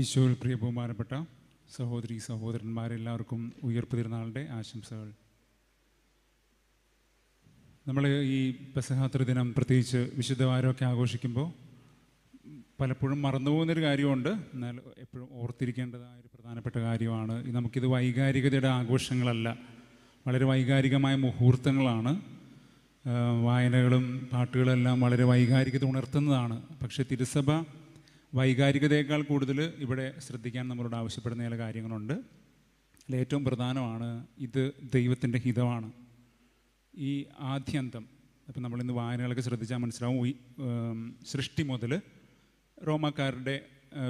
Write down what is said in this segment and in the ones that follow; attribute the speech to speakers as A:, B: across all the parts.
A: ഈശോയിൽ പ്രിയ ബഹുമാനപ്പെട്ട സഹോദരി സഹോദരന്മാരെല്ലാവർക്കും ഉയർപ്പ് തിരുനാളിൻ്റെ ആശംസകൾ നമ്മൾ ഈ പെസഹാത്ര ദിനം പ്രത്യേകിച്ച് വിശുദ്ധവാരമൊക്കെ ആഘോഷിക്കുമ്പോൾ പലപ്പോഴും മറന്നുപോകുന്നൊരു കാര്യമുണ്ട് എന്നാൽ എപ്പോഴും ഓർത്തിരിക്കേണ്ടതായ ഒരു പ്രധാനപ്പെട്ട കാര്യമാണ് നമുക്കിത് വൈകാരികതയുടെ ആഘോഷങ്ങളല്ല വളരെ വൈകാരികമായ മുഹൂർത്തങ്ങളാണ് വായനകളും പാട്ടുകളെല്ലാം വളരെ വൈകാരികത ഉണർത്തുന്നതാണ് പക്ഷേ തിരുസഭ വൈകാരികതയേക്കാൾ കൂടുതൽ ഇവിടെ ശ്രദ്ധിക്കാൻ നമ്മളോട് ആവശ്യപ്പെടുന്ന ചില കാര്യങ്ങളുണ്ട് അതിൽ ഏറ്റവും പ്രധാനമാണ് ഇത് ദൈവത്തിൻ്റെ ഹിതമാണ് ഈ ആദ്യന്തം ഇപ്പം നമ്മളിന്ന് വായനകളൊക്കെ ശ്രദ്ധിച്ചാൽ മനസ്സിലാവും സൃഷ്ടി മുതൽ റോമാക്കാരുടെ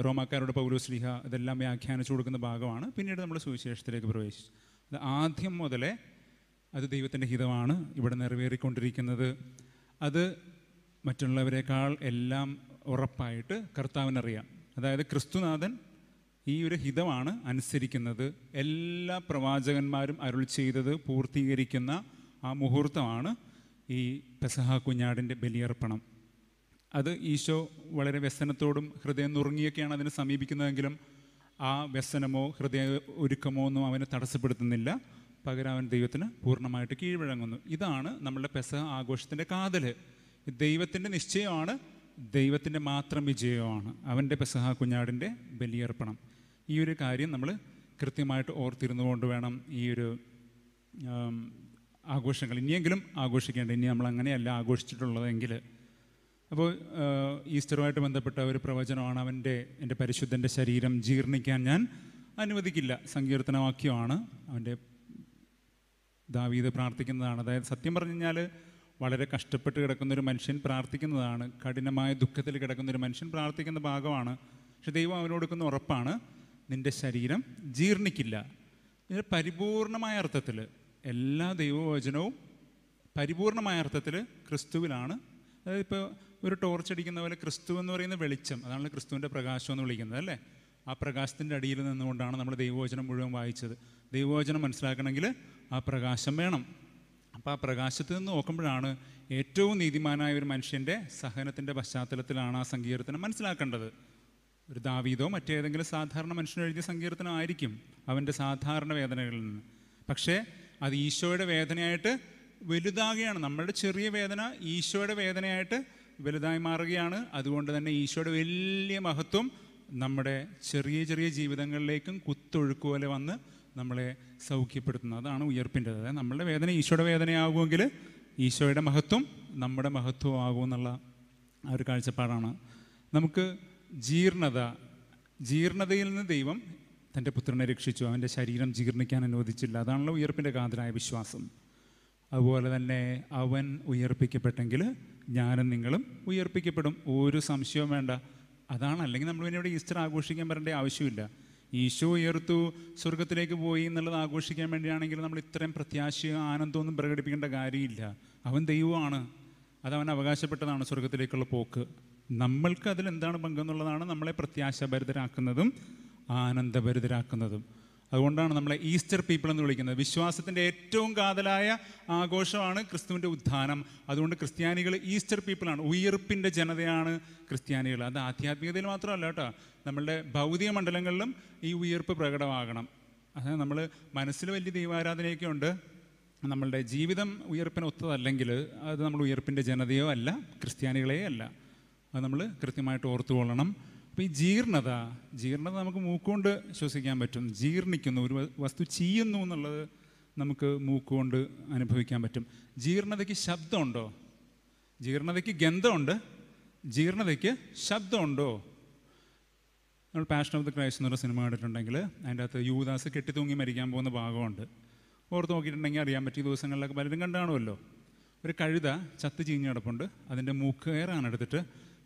A: റോമാക്കാരുടെ പൗലോസ്ലിഹ ഇതെല്ലാം വ്യാഖ്യാനിച്ചു കൊടുക്കുന്ന ഭാഗമാണ് പിന്നീട് നമ്മൾ സുവിശേഷത്തിലേക്ക് പ്രവേശിച്ചു അത് ആദ്യം മുതലേ അത് ദൈവത്തിൻ്റെ ഹിതമാണ് ഇവിടെ നിറവേറിക്കൊണ്ടിരിക്കുന്നത് അത് മറ്റുള്ളവരെക്കാൾ എല്ലാം ഉറപ്പായിട്ട് കർത്താവിനറിയാം അതായത് ക്രിസ്തുനാഥൻ ഈ ഒരു ഹിതമാണ് അനുസരിക്കുന്നത് എല്ലാ പ്രവാചകന്മാരും അരുൾ ചെയ്തത് പൂർത്തീകരിക്കുന്ന ആ മുഹൂർത്തമാണ് ഈ പെസഹ കുഞ്ഞാടിൻ്റെ ബലിയർപ്പണം അത് ഈശോ വളരെ വ്യസനത്തോടും ഹൃദയം നുറുങ്ങിയൊക്കെയാണ് അതിനെ സമീപിക്കുന്നതെങ്കിലും ആ വ്യസനമോ ഹൃദയ ഒരുക്കമോ ഒന്നും അവനെ തടസ്സപ്പെടുത്തുന്നില്ല പകരം അവൻ ദൈവത്തിന് പൂർണ്ണമായിട്ട് കീഴ്വഴങ്ങുന്നു ഇതാണ് നമ്മളുടെ പെസഹ ആഘോഷത്തിൻ്റെ കാതൽ ദൈവത്തിൻ്റെ നിശ്ചയമാണ് ദൈവത്തിൻ്റെ മാത്രം വിജയമാണ് അവൻ്റെ പെസഹ കുഞ്ഞാടിൻ്റെ ബലിയർപ്പണം ഈ ഒരു കാര്യം നമ്മൾ കൃത്യമായിട്ട് ഓർത്തിരുന്നുകൊണ്ട് വേണം ഈ ഒരു ആഘോഷങ്ങൾ ഇനിയെങ്കിലും ആഘോഷിക്കേണ്ട ഇനി നമ്മൾ അങ്ങനെയല്ല ആഘോഷിച്ചിട്ടുള്ളതെങ്കിൽ അപ്പോൾ ഈസ്റ്ററുമായിട്ട് ബന്ധപ്പെട്ട ഒരു പ്രവചനമാണ് അവൻ്റെ എൻ്റെ പരിശുദ്ധൻ്റെ ശരീരം ജീർണിക്കാൻ ഞാൻ അനുവദിക്കില്ല സങ്കീർത്തനവാക്യമാണ് അവൻ്റെ ദാവീത് പ്രാർത്ഥിക്കുന്നതാണ് അതായത് സത്യം പറഞ്ഞു കഴിഞ്ഞാൽ വളരെ കഷ്ടപ്പെട്ട് കിടക്കുന്നൊരു മനുഷ്യൻ പ്രാർത്ഥിക്കുന്നതാണ് കഠിനമായ ദുഃഖത്തിൽ കിടക്കുന്നൊരു മനുഷ്യൻ പ്രാർത്ഥിക്കുന്ന ഭാഗമാണ് പക്ഷെ ദൈവം അവനോട് കൊടുക്കുന്ന ഉറപ്പാണ് നിൻ്റെ ശരീരം ജീർണിക്കില്ല ഇതിൻ്റെ പരിപൂർണമായ അർത്ഥത്തിൽ എല്ലാ ദൈവവചനവും പരിപൂർണമായ അർത്ഥത്തിൽ ക്രിസ്തുവിലാണ് അതായത് ഇപ്പോൾ ഒരു ടോർച്ച് അടിക്കുന്ന പോലെ ക്രിസ്തു എന്ന് പറയുന്ന വെളിച്ചം അതാണ് ക്രിസ്തുവിൻ്റെ പ്രകാശം എന്ന് വിളിക്കുന്നത് അല്ലേ ആ പ്രകാശത്തിൻ്റെ അടിയിൽ നിന്നുകൊണ്ടാണ് നമ്മൾ ദൈവവചനം മുഴുവൻ വായിച്ചത് ദൈവവചനം മനസ്സിലാക്കണമെങ്കിൽ ആ പ്രകാശം വേണം അപ്പോൾ ആ പ്രകാശത്ത് നിന്ന് നോക്കുമ്പോഴാണ് ഏറ്റവും നീതിമാനായ ഒരു മനുഷ്യൻ്റെ സഹനത്തിൻ്റെ പശ്ചാത്തലത്തിലാണ് ആ സങ്കീർത്തനം മനസ്സിലാക്കേണ്ടത് ഒരു ദാവീതോ മറ്റേതെങ്കിലും സാധാരണ മനുഷ്യൻ എഴുതിയ ആയിരിക്കും അവൻ്റെ സാധാരണ വേദനകളിൽ നിന്ന് പക്ഷേ അത് ഈശോയുടെ വേദനയായിട്ട് വലുതാകുകയാണ് നമ്മളുടെ ചെറിയ വേദന ഈശോയുടെ വേദനയായിട്ട് വലുതായി മാറുകയാണ് അതുകൊണ്ട് തന്നെ ഈശോയുടെ വലിയ മഹത്വം നമ്മുടെ ചെറിയ ചെറിയ ജീവിതങ്ങളിലേക്കും കുത്തൊഴുക്കുപോലെ വന്ന് നമ്മളെ സൗഖ്യപ്പെടുത്തുന്നത് അതാണ് ഉയർപ്പിൻ്റെ അതായത് നമ്മളുടെ വേദന ഈശോയുടെ വേദനയാകുമെങ്കിൽ ഈശോയുടെ മഹത്വം നമ്മുടെ മഹത്വം എന്നുള്ള ആ ഒരു കാഴ്ചപ്പാടാണ് നമുക്ക് ജീർണത ജീർണതയിൽ നിന്ന് ദൈവം തൻ്റെ പുത്രനെ രക്ഷിച്ചു അവൻ്റെ ശരീരം ജീർണിക്കാൻ അനുവദിച്ചില്ല അതാണല്ലോ ഉയർപ്പിൻ്റെ കാതലായ വിശ്വാസം അതുപോലെ തന്നെ അവൻ ഉയർപ്പിക്കപ്പെട്ടെങ്കിൽ ഞാനും നിങ്ങളും ഉയർപ്പിക്കപ്പെടും ഒരു സംശയവും വേണ്ട അതാണ് അല്ലെങ്കിൽ നമ്മൾ പിന്നെ ഇവിടെ ഈസ്റ്റർ ആഘോഷിക്കാൻ പറയേണ്ട ആവശ്യമില്ല ഈശോ ഉയർത്തു സ്വർഗത്തിലേക്ക് പോയി എന്നുള്ളത് ആഘോഷിക്കാൻ വേണ്ടിയാണെങ്കിൽ നമ്മൾ ഇത്രയും പ്രത്യാശയോ ആനന്ദമൊന്നും പ്രകടിപ്പിക്കേണ്ട കാര്യമില്ല അവൻ ദൈവമാണ് അത് അവൻ അവകാശപ്പെട്ടതാണ് സ്വർഗത്തിലേക്കുള്ള പോക്ക് നമ്മൾക്ക് അതിൽ എന്താണ് പങ്കെന്നുള്ളതാണ് നമ്മളെ പ്രത്യാശഭരിതരാക്കുന്നതും ആനന്ദഭരിതരാക്കുന്നതും അതുകൊണ്ടാണ് നമ്മളെ ഈസ്റ്റർ പീപ്പിൾ എന്ന് വിളിക്കുന്നത് വിശ്വാസത്തിൻ്റെ ഏറ്റവും കാതലായ ആഘോഷമാണ് ക്രിസ്തുവിൻ്റെ ഉത്ഥാനം അതുകൊണ്ട് ക്രിസ്ത്യാനികൾ ഈസ്റ്റർ പീപ്പിളാണ് ഉയർപ്പിൻ്റെ ജനതയാണ് ക്രിസ്ത്യാനികൾ അത് ആധ്യാത്മികതയിൽ മാത്രമല്ല കേട്ടോ നമ്മളുടെ ഭൗതിക മണ്ഡലങ്ങളിലും ഈ ഉയർപ്പ് പ്രകടമാകണം അതായത് നമ്മൾ മനസ്സിൽ വലിയ ദൈവാരാധനയൊക്കെ ഉണ്ട് നമ്മളുടെ ജീവിതം ഉയർപ്പിന് ഒത്തതല്ലെങ്കിൽ അത് നമ്മൾ ഉയർപ്പിൻ്റെ ജനതയോ അല്ല ക്രിസ്ത്യാനികളെയോ അല്ല അത് നമ്മൾ കൃത്യമായിട്ട് ഓർത്തുകൊള്ളണം അപ്പം ഈ ജീർണത ജീർണത നമുക്ക് മൂക്കുകൊണ്ട് ശ്വസിക്കാൻ പറ്റും ജീർണിക്കുന്നു ഒരു വസ്തു ചീയുന്നു എന്നുള്ളത് നമുക്ക് മൂക്കുകൊണ്ട് അനുഭവിക്കാൻ പറ്റും ജീർണതയ്ക്ക് ശബ്ദമുണ്ടോ ജീർണതയ്ക്ക് ഗന്ധമുണ്ട് ജീർണതയ്ക്ക് ശബ്ദമുണ്ടോ നമ്മൾ പാഷൻ ഓഫ് ദി ക്രൈസ്റ്റ് എന്നൊരു സിനിമ കണ്ടിട്ടുണ്ടെങ്കിൽ അതിൻ്റെ അകത്ത് യൂദാസ് കെട്ടിത്തൂങ്ങി മരിക്കാൻ പോകുന്ന ഭാഗമുണ്ട് ഓർത്ത് നോക്കിയിട്ടുണ്ടെങ്കിൽ അറിയാൻ പറ്റിയ ദിവസങ്ങളിലൊക്കെ പലരും കണ്ടാണുമല്ലോ ഒരു കഴുത ചത്ത് ചീഞ്ഞ് കിടപ്പുണ്ട് അതിൻ്റെ കയറാണ് എടുത്തിട്ട്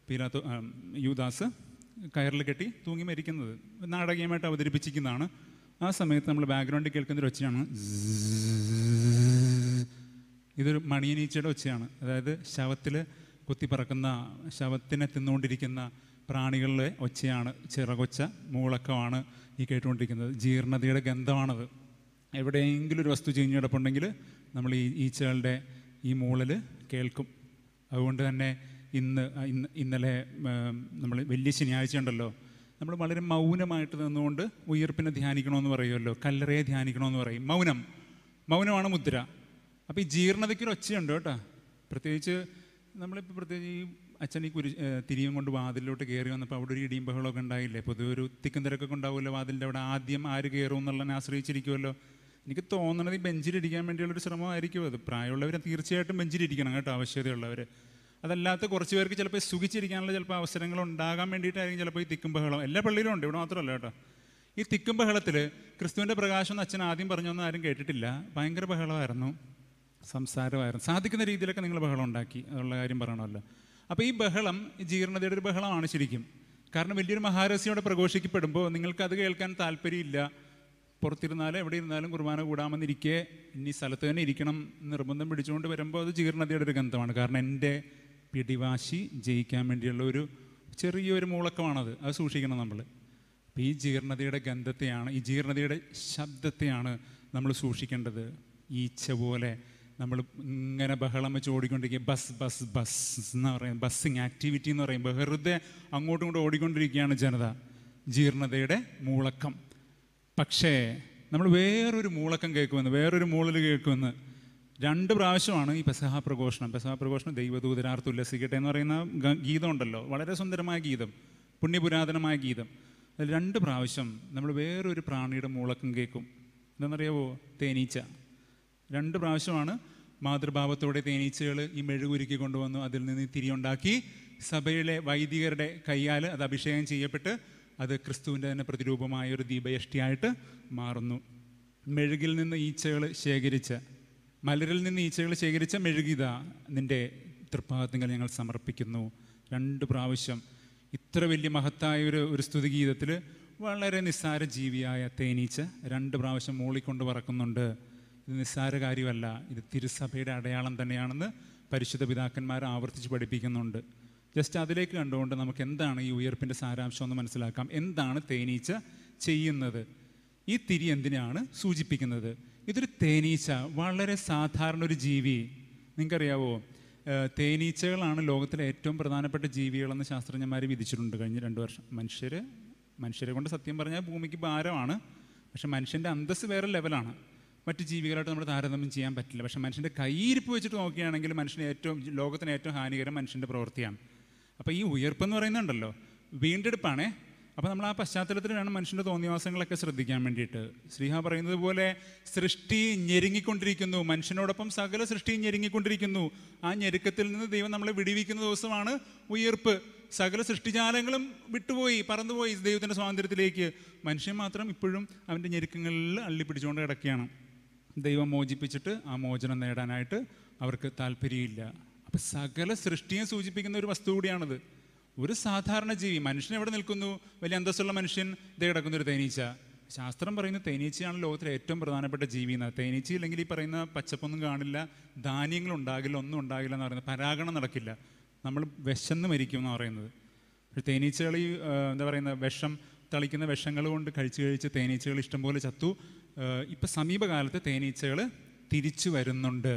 A: പീലാത്തോ യൂദാസ് കയറിൽ കെട്ടി തൂങ്ങി മരിക്കുന്നത് നാടകീയമായിട്ട് അവതരിപ്പിച്ചിരിക്കുന്നതാണ് ആ സമയത്ത് നമ്മൾ ബാക്ക്ഗ്രൗണ്ടിൽ കേൾക്കുന്നൊരു ഒച്ചയാണ് ഇതൊരു മണിയനീച്ചയുടെ ഒച്ചയാണ് അതായത് ശവത്തിൽ കുത്തിപ്പറക്കുന്ന ശവത്തിനെ തിന്നുകൊണ്ടിരിക്കുന്ന പ്രാണികളിലെ ഒച്ചയാണ് ചിറകൊച്ച മൂളക്കമാണ് ഈ കേട്ടുകൊണ്ടിരിക്കുന്നത് ജീർണതയുടെ ഗന്ധമാണത് എവിടെയെങ്കിലും ഒരു വസ്തു ചീഞ്ഞു കിടപ്പുണ്ടെങ്കിൽ നമ്മൾ ഈ ഈച്ചകളുടെ ഈ മൂളൽ കേൾക്കും അതുകൊണ്ട് തന്നെ ഇന്ന് ഇന്നലെ നമ്മൾ വലിയ ശനിയാഴ്ച ഉണ്ടല്ലോ നമ്മൾ വളരെ മൗനമായിട്ട് നിന്നുകൊണ്ട് ഉയർപ്പിനെ ധ്യാനിക്കണമെന്ന് പറയുമല്ലോ കല്ലറയെ ധ്യാനിക്കണമെന്ന് പറയും മൗനം മൗനമാണ് മുദ്ര അപ്പോൾ ഈ ജീർണതയ്ക്കൊരു ഒച്ചയുണ്ട് കേട്ടോ പ്രത്യേകിച്ച് നമ്മളിപ്പോൾ പ്രത്യേകിച്ച് ഈ അച്ഛൻ ഈ കുരി തിരിയും കൊണ്ട് വാതിലിലോട്ട് കയറി വന്നപ്പോൾ അവിടെ ഒരു ഇടിയും ബഹളമൊക്കെ ഉണ്ടായില്ലേ പൊതുവെ ഒരു തിക്കും തിരക്കൊക്കെ ഉണ്ടാവുമല്ലോ വാതിലിൻ്റെ അവിടെ ആദ്യം ആര് കയറും എന്നുള്ളതിനെ ആശ്രയിച്ചിരിക്കുമല്ലോ എനിക്ക് തോന്നണത് ഈ ബെഞ്ചിലിരിക്കാൻ വേണ്ടിയുള്ളൊരു ശ്രമമായിരിക്കും അത് പ്രായമുള്ളവരെ തീർച്ചയായിട്ടും ബെഞ്ചിലിരിക്കണം കേട്ടോ ആവശ്യതയുള്ളവർ അതല്ലാത്ത കുറച്ച് പേർക്ക് ചിലപ്പോൾ സുഖിച്ചിരിക്കാനുള്ള ചിലപ്പോൾ അവസരങ്ങൾ ഉണ്ടാകാൻ വേണ്ടിയിട്ടായിരിക്കും ചിലപ്പോൾ ഈ തിക്കും ബഹളം എല്ലാ പള്ളിയിലും ഉണ്ട് ഇവിടെ മാത്രമല്ല കേട്ടോ ഈ തിക്കും ബഹളത്തിൽ ക്രിസ്തുവിൻ്റെ പ്രകാശം എന്ന് അച്ഛൻ ആദ്യം പറഞ്ഞൊന്നും ആരും കേട്ടിട്ടില്ല ഭയങ്കര ബഹളമായിരുന്നു സംസാരമായിരുന്നു സാധിക്കുന്ന രീതിയിലൊക്കെ നിങ്ങൾ ബഹളം ഉണ്ടാക്കി അതുള്ള കാര്യം പറയണമല്ലോ അപ്പോൾ ഈ ബഹളം ജീർണതയുടെ ഒരു ബഹളമാണ് ശരിക്കും കാരണം വലിയൊരു മഹാരസ്യോടെ പ്രഘോഷിക്കപ്പെടുമ്പോൾ നിങ്ങൾക്കത് കേൾക്കാൻ താല്പര്യമില്ല പുറത്തിരുന്നാലും എവിടെ ഇരുന്നാലും കുർബാന കൂടാമെന്നിരിക്കെ ഇനി സ്ഥലത്ത് തന്നെ ഇരിക്കണം നിർബന്ധം പിടിച്ചുകൊണ്ട് വരുമ്പോൾ അത് ജീർണതയുടെ ഒരു ഗന്ധമാണ് കാരണം എൻ്റെ പിടിവാശി ജയിക്കാൻ വേണ്ടിയുള്ള ഒരു ചെറിയൊരു മൂളക്കമാണത് അത് സൂക്ഷിക്കണം നമ്മൾ അപ്പോൾ ഈ ജീർണതയുടെ ഗന്ധത്തെയാണ് ഈ ജീർണതയുടെ ശബ്ദത്തെയാണ് നമ്മൾ സൂക്ഷിക്കേണ്ടത് ഈച്ച പോലെ നമ്മൾ ഇങ്ങനെ ബഹളം വെച്ച് ഓടിക്കൊണ്ടിരിക്കുക ബസ് ബസ് ബസ് എന്ന് പറയും ബസ്സിങ് ആക്ടിവിറ്റി എന്ന് പറയും വെറുതെ അങ്ങോട്ടും ഇങ്ങോട്ടും ഓടിക്കൊണ്ടിരിക്കുകയാണ് ജനത ജീർണതയുടെ മൂളക്കം പക്ഷേ നമ്മൾ വേറൊരു മൂളക്കം കേൾക്കുമെന്ന് വേറൊരു മൂളൽ കേൾക്കുമെന്ന് രണ്ട് പ്രാവശ്യമാണ് ഈ പെസഹ പ്രഘോഷണം പെസഹ പ്രഘോഷണം ദൈവദൂതരാർത്ത് ഉല്ലസിക്കട്ടെ എന്ന് പറയുന്ന ഗീതം ഉണ്ടല്ലോ വളരെ സുന്ദരമായ ഗീതം പുണ്യപുരാതനമായ ഗീതം അതിൽ രണ്ട് പ്രാവശ്യം നമ്മൾ വേറൊരു പ്രാണിയുടെ മൂളക്കം കേൾക്കും എന്താണെന്നറിയാവോ തേനീച്ച രണ്ട് പ്രാവശ്യമാണ് മാതൃഭാവത്തോടെ തേനീച്ചകൾ ഈ മെഴുകുരുക്കി കൊണ്ടുവന്നു അതിൽ നിന്ന് തിരിയുണ്ടാക്കി സഭയിലെ വൈദികരുടെ കയ്യാൽ അത് അഭിഷേകം ചെയ്യപ്പെട്ട് അത് ക്രിസ്തുവിൻ്റെ തന്നെ പ്രതിരൂപമായ ഒരു ദീപയഷ്ടിയായിട്ട് മാറുന്നു മെഴുകിൽ നിന്ന് ഈച്ചകൾ ശേഖരിച്ച മലരിൽ നിന്ന് ഈച്ചകൾ ശേഖരിച്ച മെഴുകിത നിൻ്റെ തൃപ്പാകത്തിങ്കൽ ഞങ്ങൾ സമർപ്പിക്കുന്നു രണ്ട് പ്രാവശ്യം ഇത്ര വലിയ മഹത്തായ ഒരു ഒരു സ്തുതിഗീതത്തിൽ വളരെ നിസ്സാര ജീവിയായ തേനീച്ച രണ്ട് പ്രാവശ്യം മൂളിക്കൊണ്ട് പറക്കുന്നുണ്ട് ഇത് നിസ്സാര കാര്യമല്ല ഇത് തിരുസഭയുടെ അടയാളം തന്നെയാണെന്ന് പരിശുദ്ധ പിതാക്കന്മാർ ആവർത്തിച്ച് പഠിപ്പിക്കുന്നുണ്ട് ജസ്റ്റ് അതിലേക്ക് കണ്ടുകൊണ്ട് നമുക്ക് എന്താണ് ഈ ഉയർപ്പിൻ്റെ സാരാംശം എന്ന് മനസ്സിലാക്കാം എന്താണ് തേനീച്ച ചെയ്യുന്നത് ഈ തിരി എന്തിനാണ് സൂചിപ്പിക്കുന്നത് ഇതൊരു തേനീച്ച വളരെ സാധാരണ ഒരു ജീവി നിങ്ങൾക്കറിയാവോ തേനീച്ചകളാണ് ലോകത്തിലെ ഏറ്റവും പ്രധാനപ്പെട്ട ജീവികളെന്ന് ശാസ്ത്രജ്ഞന്മാർ വിധിച്ചിട്ടുണ്ട് കഴിഞ്ഞ രണ്ട് വർഷം മനുഷ്യർ മനുഷ്യരെ കൊണ്ട് സത്യം പറഞ്ഞാൽ ഭൂമിക്ക് ഭാരമാണ് പക്ഷെ മനുഷ്യൻ്റെ അന്തസ് വേറെ ലെവലാണ് മറ്റ് ജീവികളായിട്ട് നമ്മൾ താരതമ്യം ചെയ്യാൻ പറ്റില്ല പക്ഷെ മനുഷ്യൻ്റെ കൈയിരിപ്പ് വെച്ചിട്ട് നോക്കുകയാണെങ്കിൽ മനുഷ്യൻ്റെ ഏറ്റവും ലോകത്തിന് ഏറ്റവും ഹാനികരം മനുഷ്യൻ്റെ പ്രവൃത്തിയാണ് അപ്പോൾ ഈ ഉയർപ്പെന്ന് പറയുന്നുണ്ടല്ലോ വീണ്ടെടുപ്പാണേ അപ്പോൾ നമ്മൾ ആ പശ്ചാത്തലത്തിൽ വേണം മനുഷ്യൻ്റെ തോന്നിവാസങ്ങളൊക്കെ ശ്രദ്ധിക്കാൻ വേണ്ടിയിട്ട് ശ്രീഹ പറയുന്നത് പോലെ സൃഷ്ടി ഞെരുങ്ങിക്കൊണ്ടിരിക്കുന്നു മനുഷ്യനോടൊപ്പം സകല സൃഷ്ടി ഞെരുങ്ങിക്കൊണ്ടിരിക്കുന്നു ആ ഞെരുക്കത്തിൽ നിന്ന് ദൈവം നമ്മളെ വിടിവിക്കുന്ന ദിവസമാണ് ഉയർപ്പ് സകല സൃഷ്ടിജാലങ്ങളും വിട്ടുപോയി പറന്നുപോയി ദൈവത്തിൻ്റെ സ്വാതന്ത്ര്യത്തിലേക്ക് മനുഷ്യൻ മാത്രം ഇപ്പോഴും അവൻ്റെ ഞെരുക്കങ്ങളിൽ അള്ളിപ്പിടിച്ചുകൊണ്ട് കിടക്കുകയാണ് ദൈവം മോചിപ്പിച്ചിട്ട് ആ മോചനം നേടാനായിട്ട് അവർക്ക് താല്പര്യമില്ല അപ്പം സകല സൃഷ്ടിയെ സൂചിപ്പിക്കുന്ന ഒരു വസ്തു കൂടിയാണിത് ഒരു സാധാരണ ജീവി മനുഷ്യൻ എവിടെ നിൽക്കുന്നു വലിയ അന്തസ്സുള്ള മനുഷ്യൻ ഇതേ കിടക്കുന്ന ഒരു തേനീച്ച ശാസ്ത്രം പറയുന്ന തേനീച്ചയാണ് ലോകത്തിലെ ഏറ്റവും പ്രധാനപ്പെട്ട ജീവി എന്ന തേനീച്ച ഇല്ലെങ്കിൽ ഈ പറയുന്ന പച്ചപ്പൊന്നും കാണില്ല ധാന്യങ്ങൾ ഉണ്ടാകില്ല ഒന്നും ഉണ്ടാകില്ല എന്ന് പറയുന്നത് പരാഗണം നടക്കില്ല നമ്മൾ വിശന്ന് മരിക്കും എന്നാണ് പറയുന്നത് പക്ഷേ തേനീച്ചകൾ ഈ എന്താ പറയുന്ന വിഷം തളിക്കുന്ന വിഷങ്ങൾ കൊണ്ട് കഴിച്ച് കഴിച്ച് തേനീച്ചകൾ ഇഷ്ടംപോലെ ചത്തു ഇപ്പം സമീപകാലത്ത് തേനീച്ചകൾ തിരിച്ചു വരുന്നുണ്ട്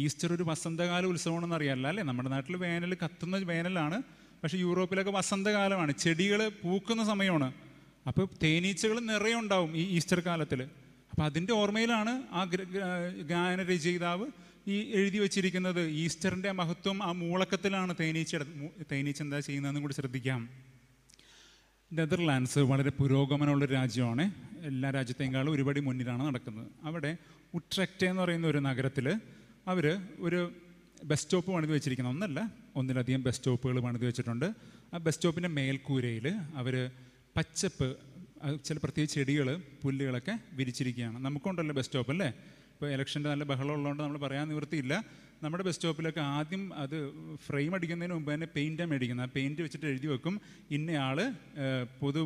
A: ഈസ്റ്റർ ഒരു വസന്തകാല ഉത്സവമാണെന്ന് അറിയാമല്ല അല്ലേ നമ്മുടെ നാട്ടിൽ വേനൽ കത്തുന്ന വേനലാണ് പക്ഷെ യൂറോപ്പിലൊക്കെ വസന്തകാലമാണ് ചെടികൾ പൂക്കുന്ന സമയമാണ് അപ്പോൾ തേനീച്ചകൾ നിറയെ ഉണ്ടാവും ഈ ഈസ്റ്റർ കാലത്തിൽ അപ്പോൾ അതിൻ്റെ ഓർമ്മയിലാണ് ആ രചയിതാവ് ഈ എഴുതി വച്ചിരിക്കുന്നത് ഈസ്റ്ററിൻ്റെ മഹത്വം ആ മൂളക്കത്തിലാണ് തേനീച്ച തേനീച്ച എന്താ ചെയ്യുന്നതെന്നും കൂടി ശ്രദ്ധിക്കാം നെതർലാൻഡ്സ് വളരെ പുരോഗമനമുള്ള രാജ്യമാണ് എല്ലാ രാജ്യത്തെക്കാളും ഒരുപടി മുന്നിലാണ് നടക്കുന്നത് അവിടെ ഉട്രെക്റ്റ് എന്ന് പറയുന്ന ഒരു നഗരത്തിൽ അവർ ഒരു ബസ് സ്റ്റോപ്പ് പണിത് വെച്ചിരിക്കുന്ന ഒന്നല്ല ഒന്നിലധികം ബസ് സ്റ്റോപ്പുകൾ പണിത് വെച്ചിട്ടുണ്ട് ആ ബസ് സ്റ്റോപ്പിൻ്റെ മേൽക്കൂരയിൽ അവർ പച്ചപ്പ് ചില പ്രത്യേക ചെടികൾ പുല്ലുകളൊക്കെ വിരിച്ചിരിക്കുകയാണ് നമുക്കുണ്ടല്ലോ ബസ് സ്റ്റോപ്പ് അല്ലേ ഇപ്പോൾ ഇലക്ഷൻ്റെ നല്ല ബഹളം ഉള്ളതുകൊണ്ട് നമ്മൾ പറയാൻ നിവൃത്തിയില്ല നമ്മുടെ ബസ് സ്റ്റോപ്പിലൊക്കെ ആദ്യം അത് ഫ്രെയിം അടിക്കുന്നതിന് മുമ്പ് തന്നെ പെയിൻറ്റാണ് മേടിക്കുന്നത് ആ പെയിൻറ്റ് വെച്ചിട്ട് എഴുതി വെക്കും ഇന്നയാൾ പൊതു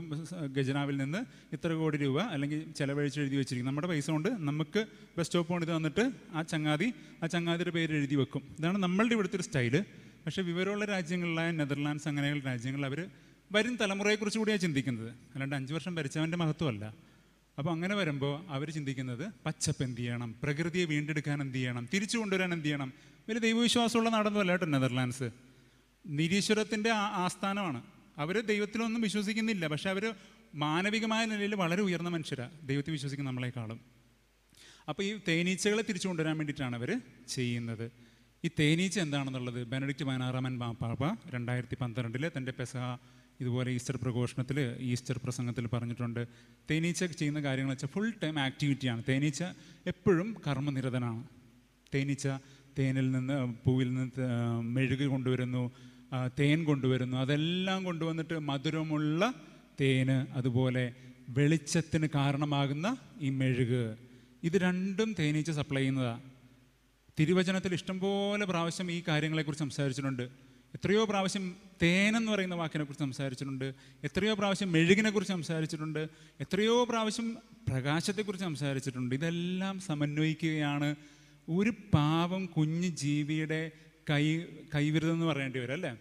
A: ഗജനാവിൽ നിന്ന് ഇത്ര കോടി രൂപ അല്ലെങ്കിൽ ചിലവഴിച്ച് എഴുതി വെച്ചിരിക്കും നമ്മുടെ പൈസ കൊണ്ട് നമുക്ക് ബസ് സ്റ്റോപ്പ് കൊണ്ട് തന്നിട്ട് ആ ചങ്ങാതി ആ ചങ്ങാതിയുടെ പേര് എഴുതി വെക്കും ഇതാണ് നമ്മളുടെ ഇവിടുത്തെ ഒരു സ്റ്റൈല് പക്ഷേ വിവരമുള്ള രാജ്യങ്ങളിലായ നെതർലാൻഡ്സ് അങ്ങനെയുള്ള രാജ്യങ്ങളിൽ അവർ വരും തലമുറയെക്കുറിച്ച് കൂടിയാണ് ചിന്തിക്കുന്നത് അല്ലാണ്ട് അഞ്ച് വർഷം ഭരിച്ചവൻ്റെ മഹത്വമല്ല അപ്പോൾ അങ്ങനെ വരുമ്പോൾ അവർ ചിന്തിക്കുന്നത് പച്ചപ്പ് എന്ത് ചെയ്യണം പ്രകൃതിയെ വീണ്ടെടുക്കാൻ എന്ത് ചെയ്യണം തിരിച്ചു കൊണ്ടുവരാൻ എന്ത് ചെയ്യണം വലിയ ദൈവവിശ്വാസമുള്ള നാടൊന്നുമല്ല കേട്ടോ നെതർലാൻഡ്സ് നിരീശ്വരത്തിൻ്റെ ആസ്ഥാനമാണ് അവർ ദൈവത്തിലൊന്നും വിശ്വസിക്കുന്നില്ല പക്ഷെ അവർ മാനവികമായ നിലയിൽ വളരെ ഉയർന്ന മനുഷ്യരാണ് ദൈവത്തിൽ വിശ്വസിക്കുന്ന നമ്മളെക്കാളും അപ്പോൾ ഈ തേനീച്ചകളെ തിരിച്ചു കൊണ്ടുവരാൻ വേണ്ടിയിട്ടാണ് അവർ ചെയ്യുന്നത് ഈ തേനീച്ച എന്താണെന്നുള്ളത് ബെനഡിക്റ്റ് പതിനാറാമൻ മാപ്പാപ്പ രണ്ടായിരത്തി പന്ത്രണ്ടിലെ തൻ്റെ പെസഹ ഇതുപോലെ ഈസ്റ്റർ പ്രഘോഷണത്തിൽ ഈസ്റ്റർ പ്രസംഗത്തിൽ പറഞ്ഞിട്ടുണ്ട് തേനീച്ച ചെയ്യുന്ന കാര്യങ്ങൾ വെച്ചാൽ ഫുൾ ടൈം ആക്ടിവിറ്റിയാണ് തേനീച്ച എപ്പോഴും കർമ്മനിരതനാണ് തേനീച്ച തേനിൽ നിന്ന് പൂവിൽ നിന്ന് മെഴുകി കൊണ്ടുവരുന്നു തേൻ കൊണ്ടുവരുന്നു അതെല്ലാം കൊണ്ടുവന്നിട്ട് മധുരമുള്ള തേന് അതുപോലെ വെളിച്ചത്തിന് കാരണമാകുന്ന ഈ മെഴുക് ഇത് രണ്ടും തേനീച്ച സപ്ലൈ ചെയ്യുന്നതാണ് തിരുവചനത്തിൽ ഇഷ്ടംപോലെ പ്രാവശ്യം ഈ കാര്യങ്ങളെക്കുറിച്ച് സംസാരിച്ചിട്ടുണ്ട് എത്രയോ പ്രാവശ്യം തേനെന്ന് പറയുന്ന വാക്കിനെ കുറിച്ച് സംസാരിച്ചിട്ടുണ്ട് എത്രയോ പ്രാവശ്യം മെഴുകിനെ കുറിച്ച് സംസാരിച്ചിട്ടുണ്ട് എത്രയോ പ്രാവശ്യം പ്രകാശത്തെക്കുറിച്ച് സംസാരിച്ചിട്ടുണ്ട് ഇതെല്ലാം സമന്വയിക്കുകയാണ് ഒരു പാവം കുഞ്ഞു ജീവിയുടെ കൈ എന്ന് പറയേണ്ടി വരും അല്ലേ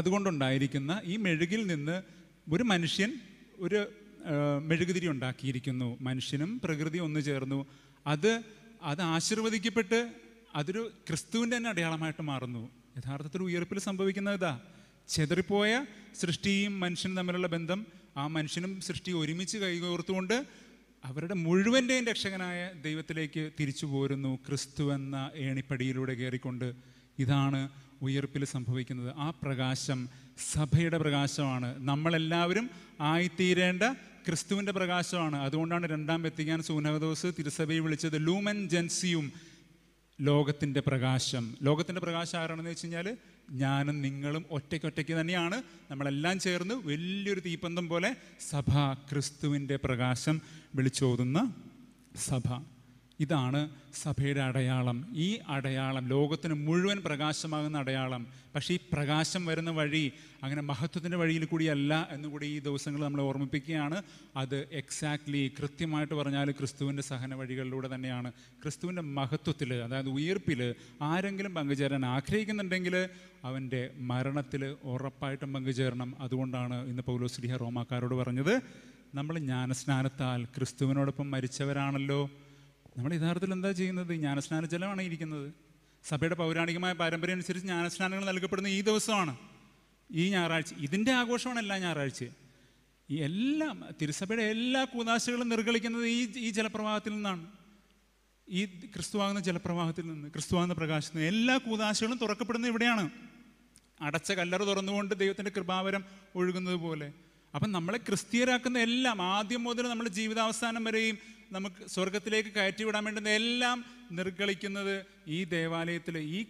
A: അതുകൊണ്ടുണ്ടായിരിക്കുന്ന ഈ മെഴുകിൽ നിന്ന് ഒരു മനുഷ്യൻ ഒരു മെഴുകുതിരി ഉണ്ടാക്കിയിരിക്കുന്നു മനുഷ്യനും പ്രകൃതി ഒന്നു ചേർന്നു അത് അത് ആശീർവദിക്കപ്പെട്ട് അതൊരു ക്രിസ്തുവിൻ്റെ തന്നെ അടയാളമായിട്ട് മാറുന്നു യഥാർത്ഥത്തിൽ ഉയർപ്പിൽ സംഭവിക്കുന്നത് ഇതാ ചെതറിപ്പോയ സൃഷ്ടിയും മനുഷ്യനും തമ്മിലുള്ള ബന്ധം ആ മനുഷ്യനും സൃഷ്ടി ഒരുമിച്ച് കൈകോർത്തുകൊണ്ട് അവരുടെ മുഴുവൻ്റെയും രക്ഷകനായ ദൈവത്തിലേക്ക് തിരിച്ചു പോരുന്നു ക്രിസ്തു എന്ന ഏണിപ്പടിയിലൂടെ കയറിക്കൊണ്ട് ഇതാണ് ഉയർപ്പിൽ സംഭവിക്കുന്നത് ആ പ്രകാശം സഭയുടെ പ്രകാശമാണ് നമ്മളെല്ലാവരും ആയിത്തീരേണ്ട ക്രിസ്തുവിൻ്റെ പ്രകാശമാണ് അതുകൊണ്ടാണ് രണ്ടാം വെത്തിക്കാൻ സൂനകദോസ് തിരുസഭയെ വിളിച്ചത് ലൂമൻ ജെൻസിയും ലോകത്തിൻ്റെ പ്രകാശം ലോകത്തിൻ്റെ പ്രകാശം ആരാണെന്ന് വെച്ച് കഴിഞ്ഞാൽ ഞാനും നിങ്ങളും ഒറ്റയ്ക്കൊറ്റയ്ക്ക് തന്നെയാണ് നമ്മളെല്ലാം ചേർന്ന് വലിയൊരു തീപ്പന്തം പോലെ സഭ ക്രിസ്തുവിൻ്റെ പ്രകാശം വിളിച്ചോതുന്ന സഭ ഇതാണ് സഭയുടെ അടയാളം ഈ അടയാളം ലോകത്തിന് മുഴുവൻ പ്രകാശമാകുന്ന അടയാളം പക്ഷേ ഈ പ്രകാശം വരുന്ന വഴി അങ്ങനെ മഹത്വത്തിൻ്റെ വഴിയിൽ കൂടിയല്ല എന്നുകൂടി ഈ ദിവസങ്ങൾ നമ്മൾ ഓർമ്മിപ്പിക്കുകയാണ് അത് എക്സാക്ട്ലി കൃത്യമായിട്ട് പറഞ്ഞാൽ ക്രിസ്തുവിൻ്റെ സഹന വഴികളിലൂടെ തന്നെയാണ് ക്രിസ്തുവിൻ്റെ മഹത്വത്തിൽ അതായത് ഉയർപ്പിൽ ആരെങ്കിലും പങ്കുചേരാൻ ആഗ്രഹിക്കുന്നുണ്ടെങ്കിൽ അവൻ്റെ മരണത്തിൽ ഉറപ്പായിട്ടും പങ്കുചേരണം അതുകൊണ്ടാണ് ഇന്ന് പൗലോസ് ലിഹ റോമാക്കാരോട് പറഞ്ഞത് നമ്മൾ ജ്ഞാനസ്നാനത്താൽ ക്രിസ്തുവിനോടൊപ്പം മരിച്ചവരാണല്ലോ നമ്മൾ യഥാർത്ഥത്തിൽ എന്താ ചെയ്യുന്നത് ജ്ഞാനസ്നാന ജലമാണ് ഇരിക്കുന്നത് സഭയുടെ പൗരാണികമായ പാരമ്പര്യം അനുസരിച്ച് ജ്ഞാനസ്നാനങ്ങൾ നൽകപ്പെടുന്ന ഈ ദിവസമാണ് ഈ ഞായറാഴ്ച ഇതിൻ്റെ ആഘോഷമാണ് എല്ലാ ഞായറാഴ്ച ഈ എല്ലാം തിരുസഭയുടെ എല്ലാ കൂതാശകളും നിർഗളിക്കുന്നത് ഈ ഈ ജലപ്രവാഹത്തിൽ നിന്നാണ് ഈ ക്രിസ്തുവാകുന്ന ജലപ്രവാഹത്തിൽ നിന്ന് ക്രിസ്തുവാകുന്ന പ്രകാശത്തിൽ നിന്ന് എല്ലാ കൂതാശകളും തുറക്കപ്പെടുന്നത് ഇവിടെയാണ് അടച്ച കല്ലറ തുറന്നുകൊണ്ട് ദൈവത്തിൻ്റെ കൃപാവരം ഒഴുകുന്നത് പോലെ അപ്പം നമ്മളെ ക്രിസ്തീയരാക്കുന്ന എല്ലാം ആദ്യം മുതൽ നമ്മുടെ ജീവിതാവസാനം വരെയും നമുക്ക് സ്വർഗത്തിലേക്ക് കയറ്റിവിടാൻ വേണ്ടുന്ന എല്ലാം നിർഗളിക്കുന്നത് ഈ ദേവാലയത്തിൽ ഈ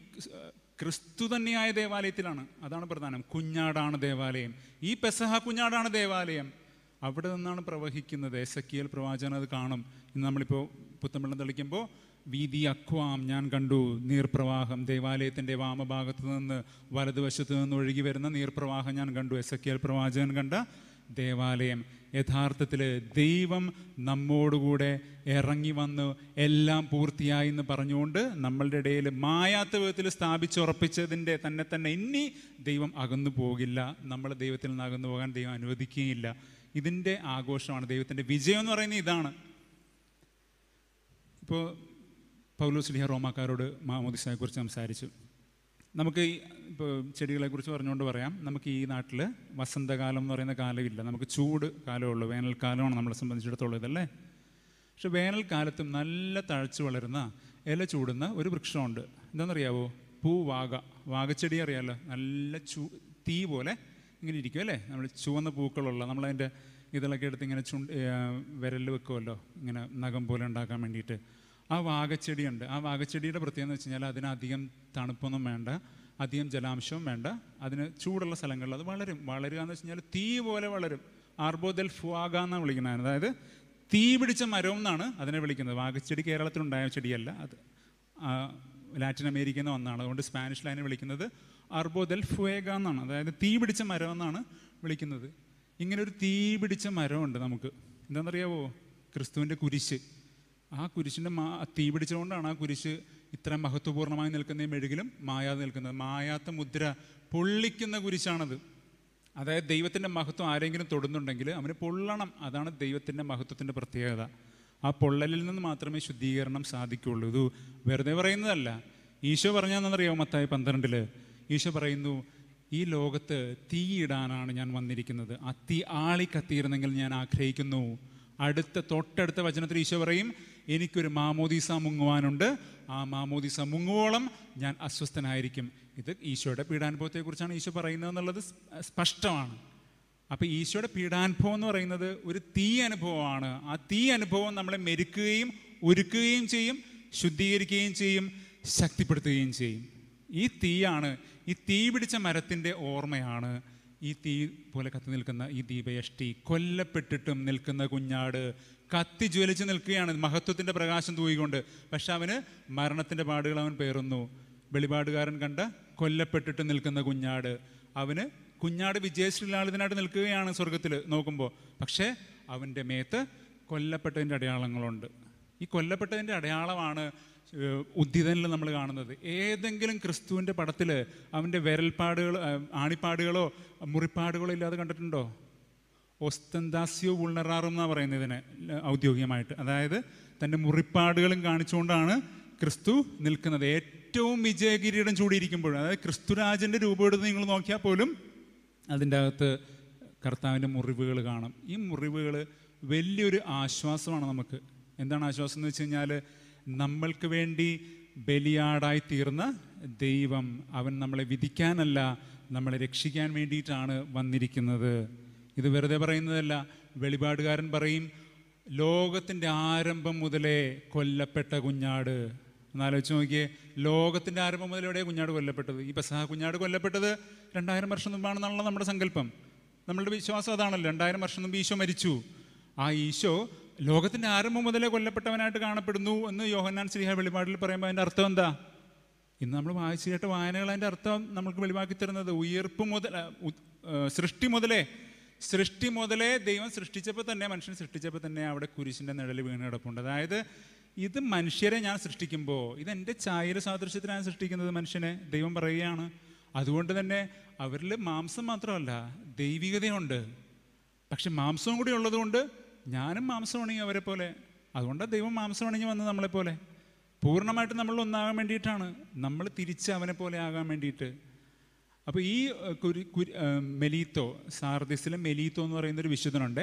A: ക്രിസ്തു തന്നെയായ ദേവാലയത്തിലാണ് അതാണ് പ്രധാനം കുഞ്ഞാടാണ് ദേവാലയം ഈ പെസഹ കുഞ്ഞാടാണ് ദേവാലയം അവിടെ നിന്നാണ് പ്രവഹിക്കുന്നത് എക്കിയൽ പ്രവാചകൻ അത് കാണും ഇന്ന് നമ്മളിപ്പോൾ പുത്തമ്പള്ളം തെളിക്കുമ്പോൾ വീതി അക്വാം ഞാൻ കണ്ടു നീർപ്രവാഹം ദേവാലയത്തിൻ്റെ വാമഭാഗത്ത് നിന്ന് വലതുവശത്ത് നിന്ന് ഒഴുകി വരുന്ന നീർപ്രവാഹം ഞാൻ കണ്ടു എക്കിയൽ പ്രവാചകൻ കണ്ട ദേവാലയം യഥാർത്ഥത്തിൽ ദൈവം നമ്മോടുകൂടെ ഇറങ്ങി വന്ന് എല്ലാം പൂർത്തിയായി എന്ന് പറഞ്ഞുകൊണ്ട് നമ്മളുടെ ഇടയിൽ മായാത്ത വിധത്തിൽ സ്ഥാപിച്ചുറപ്പിച്ചതിൻ്റെ തന്നെ തന്നെ ഇനി ദൈവം അകന്നു പോകില്ല നമ്മൾ ദൈവത്തിൽ നിന്ന് അകന്നു പോകാൻ ദൈവം അനുവദിക്കുകയില്ല ഇതിൻ്റെ ആഘോഷമാണ് ദൈവത്തിൻ്റെ വിജയം എന്ന് പറയുന്നത് ഇതാണ് ഇപ്പോൾ പൗലോസ് ലിഹ റോമാക്കാരോട് മാമോദിസയെക്കുറിച്ച് സംസാരിച്ചു നമുക്ക് ഈ ഇപ്പോൾ ചെടികളെക്കുറിച്ച് പറഞ്ഞുകൊണ്ട് പറയാം നമുക്ക് ഈ നാട്ടിൽ വസന്തകാലം എന്ന് പറയുന്ന കാലമില്ല നമുക്ക് ചൂട് കാലമേ ഉള്ളൂ വേനൽക്കാലമാണ് നമ്മളെ സംബന്ധിച്ചിടത്തോളം ഇതല്ലേ പക്ഷെ വേനൽക്കാലത്തും നല്ല തഴച്ചു വളരുന്ന ഇല ചൂടുന്ന ഒരു വൃക്ഷമുണ്ട് എന്താണെന്നറിയാവോ വാഗ വാഗച്ചെടി അറിയാമല്ലോ നല്ല ചൂ തീ പോലെ ഇങ്ങനെ ഇരിക്കും അല്ലേ നമ്മൾ ചുവന്ന പൂക്കളുള്ള നമ്മളതിൻ്റെ ഇതളൊക്കെ എടുത്ത് ഇങ്ങനെ ചുണ്ട് വിരലിൽ വെക്കുമല്ലോ ഇങ്ങനെ നഖം പോലെ ഉണ്ടാക്കാൻ വേണ്ടിയിട്ട് ആ വാഗച്ചെടിയുണ്ട് ആ വാഗച്ചെടിയുടെ പ്രത്യേകത എന്ന് വെച്ച് കഴിഞ്ഞാൽ അതിനധികം തണുപ്പൊന്നും വേണ്ട അധികം ജലാംശവും വേണ്ട അതിന് ചൂടുള്ള സ്ഥലങ്ങളിൽ അത് വളരും വളരുക എന്ന് വെച്ച് കഴിഞ്ഞാൽ തീ പോലെ വളരും ആർബോദൽ ഫുവാഗ എന്നാണ് വിളിക്കുന്നത് അതായത് തീ പിടിച്ച മരം എന്നാണ് അതിനെ വിളിക്കുന്നത് കേരളത്തിൽ കേരളത്തിലുണ്ടായ ചെടിയല്ല അത് ലാറ്റിൻ അമേരിക്കയിൽ നിന്ന് ഒന്നാണ് അതുകൊണ്ട് സ്പാനിഷിൽ അതിനെ വിളിക്കുന്നത് അർബോദൽ ഫുവേഗ എന്നാണ് അതായത് തീ പിടിച്ച മരം എന്നാണ് വിളിക്കുന്നത് ഇങ്ങനെ ഒരു തീ പിടിച്ച മരമുണ്ട് നമുക്ക് എന്താണെന്നറിയാവോ ക്രിസ്തുവിൻ്റെ കുരിശ് ആ കുരിശിൻ്റെ മാ തീ പിടിച്ചുകൊണ്ടാണ് ആ കുരിശ് ഇത്ര മഹത്വപൂർണ്ണമായി നിൽക്കുന്നതും മെഴുകിലും മായാതെ നിൽക്കുന്നത് മായാത്ത മുദ്ര പൊള്ളിക്കുന്ന കുരിശാണത് അതായത് ദൈവത്തിൻ്റെ മഹത്വം ആരെങ്കിലും തൊടുന്നുണ്ടെങ്കിൽ അവന് പൊള്ളണം അതാണ് ദൈവത്തിൻ്റെ മഹത്വത്തിൻ്റെ പ്രത്യേകത ആ പൊള്ളലിൽ നിന്ന് മാത്രമേ ശുദ്ധീകരണം സാധിക്കുള്ളൂ ഇത് വെറുതെ പറയുന്നതല്ല ഈശോ പറഞ്ഞാന്നറിയോ മത്തായി പന്ത്രണ്ടിൽ ഈശോ പറയുന്നു ഈ ലോകത്ത് തീയിടാനാണ് ഞാൻ വന്നിരിക്കുന്നത് ആ തീ ആളി കത്തിയിരുന്നെങ്കിൽ ഞാൻ ആഗ്രഹിക്കുന്നു അടുത്ത തൊട്ടടുത്ത വചനത്തിൽ ഈശോ പറയും എനിക്കൊരു മാമോദീസ മുങ്ങുവാനുണ്ട് ആ മാമോദീസ മുങ്ങുവോളം ഞാൻ അസ്വസ്ഥനായിരിക്കും ഇത് ഈശോയുടെ പീഡാനുഭവത്തെക്കുറിച്ചാണ് ഈശോ പറയുന്നത് എന്നുള്ളത് സ്പഷ്ടമാണ് അപ്പോൾ ഈശോയുടെ പീഡാനുഭവം എന്ന് പറയുന്നത് ഒരു തീ അനുഭവമാണ് ആ തീ അനുഭവം നമ്മളെ മെരുക്കുകയും ഒരുക്കുകയും ചെയ്യും ശുദ്ധീകരിക്കുകയും ചെയ്യും ശക്തിപ്പെടുത്തുകയും ചെയ്യും ഈ തീയാണ് ഈ തീ പിടിച്ച മരത്തിൻ്റെ ഓർമ്മയാണ് ഈ തീ പോലെ കത്തി നിൽക്കുന്ന ഈ ദീപയഷ്ടി കൊല്ലപ്പെട്ടിട്ടും നിൽക്കുന്ന കുഞ്ഞാട് കത്തി ജ്വലിച്ച് നിൽക്കുകയാണ് മഹത്വത്തിൻ്റെ പ്രകാശം തൂയിക്കൊണ്ട് പക്ഷെ അവന് മരണത്തിൻ്റെ പാടുകൾ അവൻ പേറുന്നു വെളിപാടുകാരൻ കണ്ട കൊല്ലപ്പെട്ടിട്ട് നിൽക്കുന്ന കുഞ്ഞാട് അവന് കുഞ്ഞാട് വിജയശ്രീലാളിതനായിട്ട് നിൽക്കുകയാണ് സ്വർഗത്തിൽ നോക്കുമ്പോൾ പക്ഷേ അവൻ്റെ മേത്ത് കൊല്ലപ്പെട്ടതിൻ്റെ അടയാളങ്ങളുണ്ട് ഈ കൊല്ലപ്പെട്ടതിൻ്റെ അടയാളമാണ് ഉദ്ധിതനിൽ നമ്മൾ കാണുന്നത് ഏതെങ്കിലും ക്രിസ്തുവിൻ്റെ പടത്തിൽ അവൻ്റെ വിരൽപ്പാടുകൾ ആണിപ്പാടുകളോ മുറിപ്പാടുകളോ ഇല്ലാതെ കണ്ടിട്ടുണ്ടോ ഒസ്തന്താസ്യോ ഉൾണറാറും എന്നാണ് പറയുന്നത് ഇതിന് ഔദ്യോഗികമായിട്ട് അതായത് തൻ്റെ മുറിപ്പാടുകളും കാണിച്ചുകൊണ്ടാണ് ക്രിസ്തു നിൽക്കുന്നത് ഏറ്റവും വിജയകിരീടം ചൂടിയിരിക്കുമ്പോഴും അതായത് ക്രിസ്തുരാജൻ്റെ രൂപമെടുത്ത് നിങ്ങൾ നോക്കിയാൽ പോലും അതിൻ്റെ അകത്ത് കർത്താവിൻ്റെ മുറിവുകൾ കാണും ഈ മുറിവുകൾ വലിയൊരു ആശ്വാസമാണ് നമുക്ക് എന്താണ് ആശ്വാസം എന്ന് വെച്ച് കഴിഞ്ഞാൽ നമ്മൾക്ക് വേണ്ടി ബലിയാടായി തീർന്ന ദൈവം അവൻ നമ്മളെ വിധിക്കാനല്ല നമ്മളെ രക്ഷിക്കാൻ വേണ്ടിയിട്ടാണ് വന്നിരിക്കുന്നത് ഇത് വെറുതെ പറയുന്നതല്ല വെളിപാടുകാരൻ പറയും ലോകത്തിൻ്റെ ആരംഭം മുതലേ കൊല്ലപ്പെട്ട കുഞ്ഞാട് എന്നാലോചിച്ച് നോക്കിയേ ലോകത്തിൻ്റെ ആരംഭം മുതലേ എവിടെയാണ് കുഞ്ഞാട് കൊല്ലപ്പെട്ടത് ഈ പെസഹ കുഞ്ഞാട് കൊല്ലപ്പെട്ടത് രണ്ടായിരം വർഷം മുമ്പാണെന്നുള്ള നമ്മുടെ സങ്കല്പം നമ്മളുടെ വിശ്വാസം അതാണല്ലോ രണ്ടായിരം വർഷം മുമ്പ് ഈശോ മരിച്ചു ആ ഈശോ ലോകത്തിന്റെ ആരംഭം മുതലേ കൊല്ലപ്പെട്ടവനായിട്ട് കാണപ്പെടുന്നു എന്ന് യോഹന്നാൻ ശ്രീഹ വെളിപാടിൽ പറയുമ്പോൾ അതിന്റെ അർത്ഥം എന്താ ഇന്ന് നമ്മൾ വായിച്ചു കേട്ട വായനകൾ അതിന്റെ അർത്ഥം നമ്മൾക്ക് വെളിവാക്കി തരുന്നത് ഉയർപ്പ് മുതൽ സൃഷ്ടി മുതലേ സൃഷ്ടി മുതലേ ദൈവം സൃഷ്ടിച്ചപ്പോൾ തന്നെ മനുഷ്യൻ സൃഷ്ടിച്ചപ്പോൾ തന്നെ അവിടെ കുരിശിന്റെ നിഴൽ വീണ് കിടപ്പുണ്ട് അതായത് ഇത് മനുഷ്യരെ ഞാൻ സൃഷ്ടിക്കുമ്പോൾ ഇത് എൻ്റെ ചായര സാദൃശ്യത്തിനാണ് സൃഷ്ടിക്കുന്നത് മനുഷ്യനെ ദൈവം പറയുകയാണ് അതുകൊണ്ട് തന്നെ അവരിൽ മാംസം മാത്രമല്ല ദൈവികതയുണ്ട് പക്ഷെ മാംസവും കൂടി ഉള്ളതുകൊണ്ട് ഞാനും ഉണങ്ങി അവരെ പോലെ അതുകൊണ്ടാണ് ദൈവം മാംസമണിഞ്ഞ് വന്നത് പോലെ പൂർണ്ണമായിട്ട് നമ്മൾ ഒന്നാകാൻ വേണ്ടിയിട്ടാണ് നമ്മൾ തിരിച്ച് അവനെ പോലെ ആകാൻ വേണ്ടിയിട്ട് അപ്പോൾ ഈ കുരി കുരി മെലീത്തോ സാർദിസിലെ മെലീത്തോ എന്ന് പറയുന്നൊരു വിശുദ്ധനുണ്ട്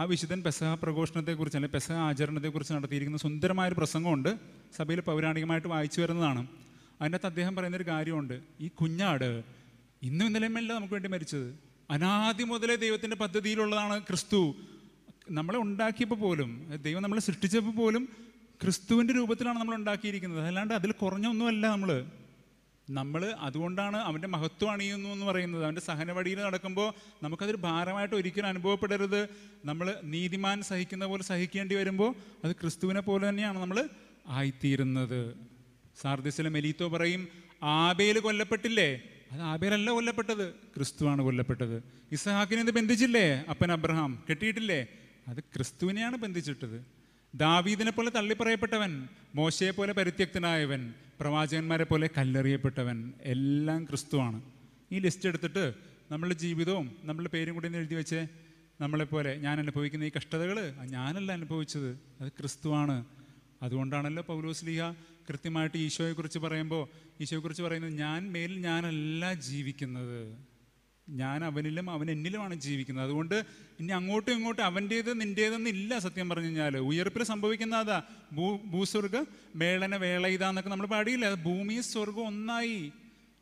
A: ആ വിശുദ്ധൻ പെസഹ പ്രഘോഷണത്തെക്കുറിച്ച് അല്ലെങ്കിൽ പെസഹ ആചരണത്തെക്കുറിച്ച് നടത്തിയിരിക്കുന്ന സുന്ദരമായൊരു പ്രസംഗമുണ്ട് സഭയിൽ പൗരാണികമായിട്ട് വായിച്ചു വരുന്നതാണ് അതിനകത്ത് അദ്ദേഹം പറയുന്നൊരു കാര്യമുണ്ട് ഈ കുഞ്ഞാട് ഇന്നും ഇന്നലെ ഇന്നലെയുമല്ല നമുക്ക് വേണ്ടി മരിച്ചത് അനാദി മുതലേ ദൈവത്തിൻ്റെ പദ്ധതിയിലുള്ളതാണ് ക്രിസ്തു നമ്മളെ ഉണ്ടാക്കിയപ്പോൾ പോലും ദൈവം നമ്മളെ സൃഷ്ടിച്ചപ്പോൾ പോലും ക്രിസ്തുവിൻ്റെ രൂപത്തിലാണ് നമ്മൾ ഉണ്ടാക്കിയിരിക്കുന്നത് അല്ലാണ്ട് അതിൽ കുറഞ്ഞൊന്നുമല്ല നമ്മൾ നമ്മൾ അതുകൊണ്ടാണ് അവൻ്റെ മഹത്വം അണിയുന്നു എന്ന് പറയുന്നത് അവൻ്റെ സഹനവടിയിൽ നടക്കുമ്പോൾ നമുക്കതൊരു ഭാരമായിട്ട് ഒരിക്കലും അനുഭവപ്പെടരുത് നമ്മൾ നീതിമാൻ സഹിക്കുന്ന പോലെ സഹിക്കേണ്ടി വരുമ്പോൾ അത് ക്രിസ്തുവിനെ പോലെ തന്നെയാണ് നമ്മൾ ആയിത്തീരുന്നത് സാർദിസിലെ മെലീത്തോ പറയും ആബേൽ കൊല്ലപ്പെട്ടില്ലേ അത് ആബേലല്ല കൊല്ലപ്പെട്ടത് ക്രിസ്തുവാണ് കൊല്ലപ്പെട്ടത് ഇസഹാക്കിനെ ബന്ധിച്ചില്ലേ അപ്പൻ അബ്രഹാം കെട്ടിയിട്ടില്ലേ അത് ക്രിസ്തുവിനെയാണ് ബന്ധിച്ചിട്ടത് ദാവീദിനെ പോലെ തള്ളിപ്പറയപ്പെട്ടവൻ മോശയെ പോലെ പരിത്യക്തനായവൻ പ്രവാചകന്മാരെ പോലെ കല്ലെറിയപ്പെട്ടവൻ എല്ലാം ക്രിസ്തുവാണ് ഈ ലിസ്റ്റ് എടുത്തിട്ട് നമ്മളുടെ ജീവിതവും നമ്മളുടെ പേരും കൂടി എഴുതി വെച്ചേ നമ്മളെപ്പോലെ ഞാൻ അനുഭവിക്കുന്ന ഈ കഷ്ടതകൾ ഞാനല്ല അനുഭവിച്ചത് അത് ക്രിസ്തുവാണ് അതുകൊണ്ടാണല്ലോ പൗലോസ് ലീഹ കൃത്യമായിട്ട് ഈശോയെക്കുറിച്ച് പറയുമ്പോൾ ഈശോയെക്കുറിച്ച് പറയുന്നത് ഞാൻ മേലിൽ ഞാനല്ല ജീവിക്കുന്നത് ഞാൻ അവനിലും അവൻ എന്നിലുമാണ് ജീവിക്കുന്നത് അതുകൊണ്ട് ഇനി അങ്ങോട്ടും ഇങ്ങോട്ടും അവൻ്റേത് ഇല്ല സത്യം പറഞ്ഞു കഴിഞ്ഞാൽ ഉയർപ്പിൽ സംഭവിക്കുന്ന അതാ ഭൂ ഭൂസ്വർഗ മേളന വേള ഇതാന്നൊക്കെ നമ്മൾ പാടിയില്ല ഭൂമിയും സ്വർഗം ഒന്നായി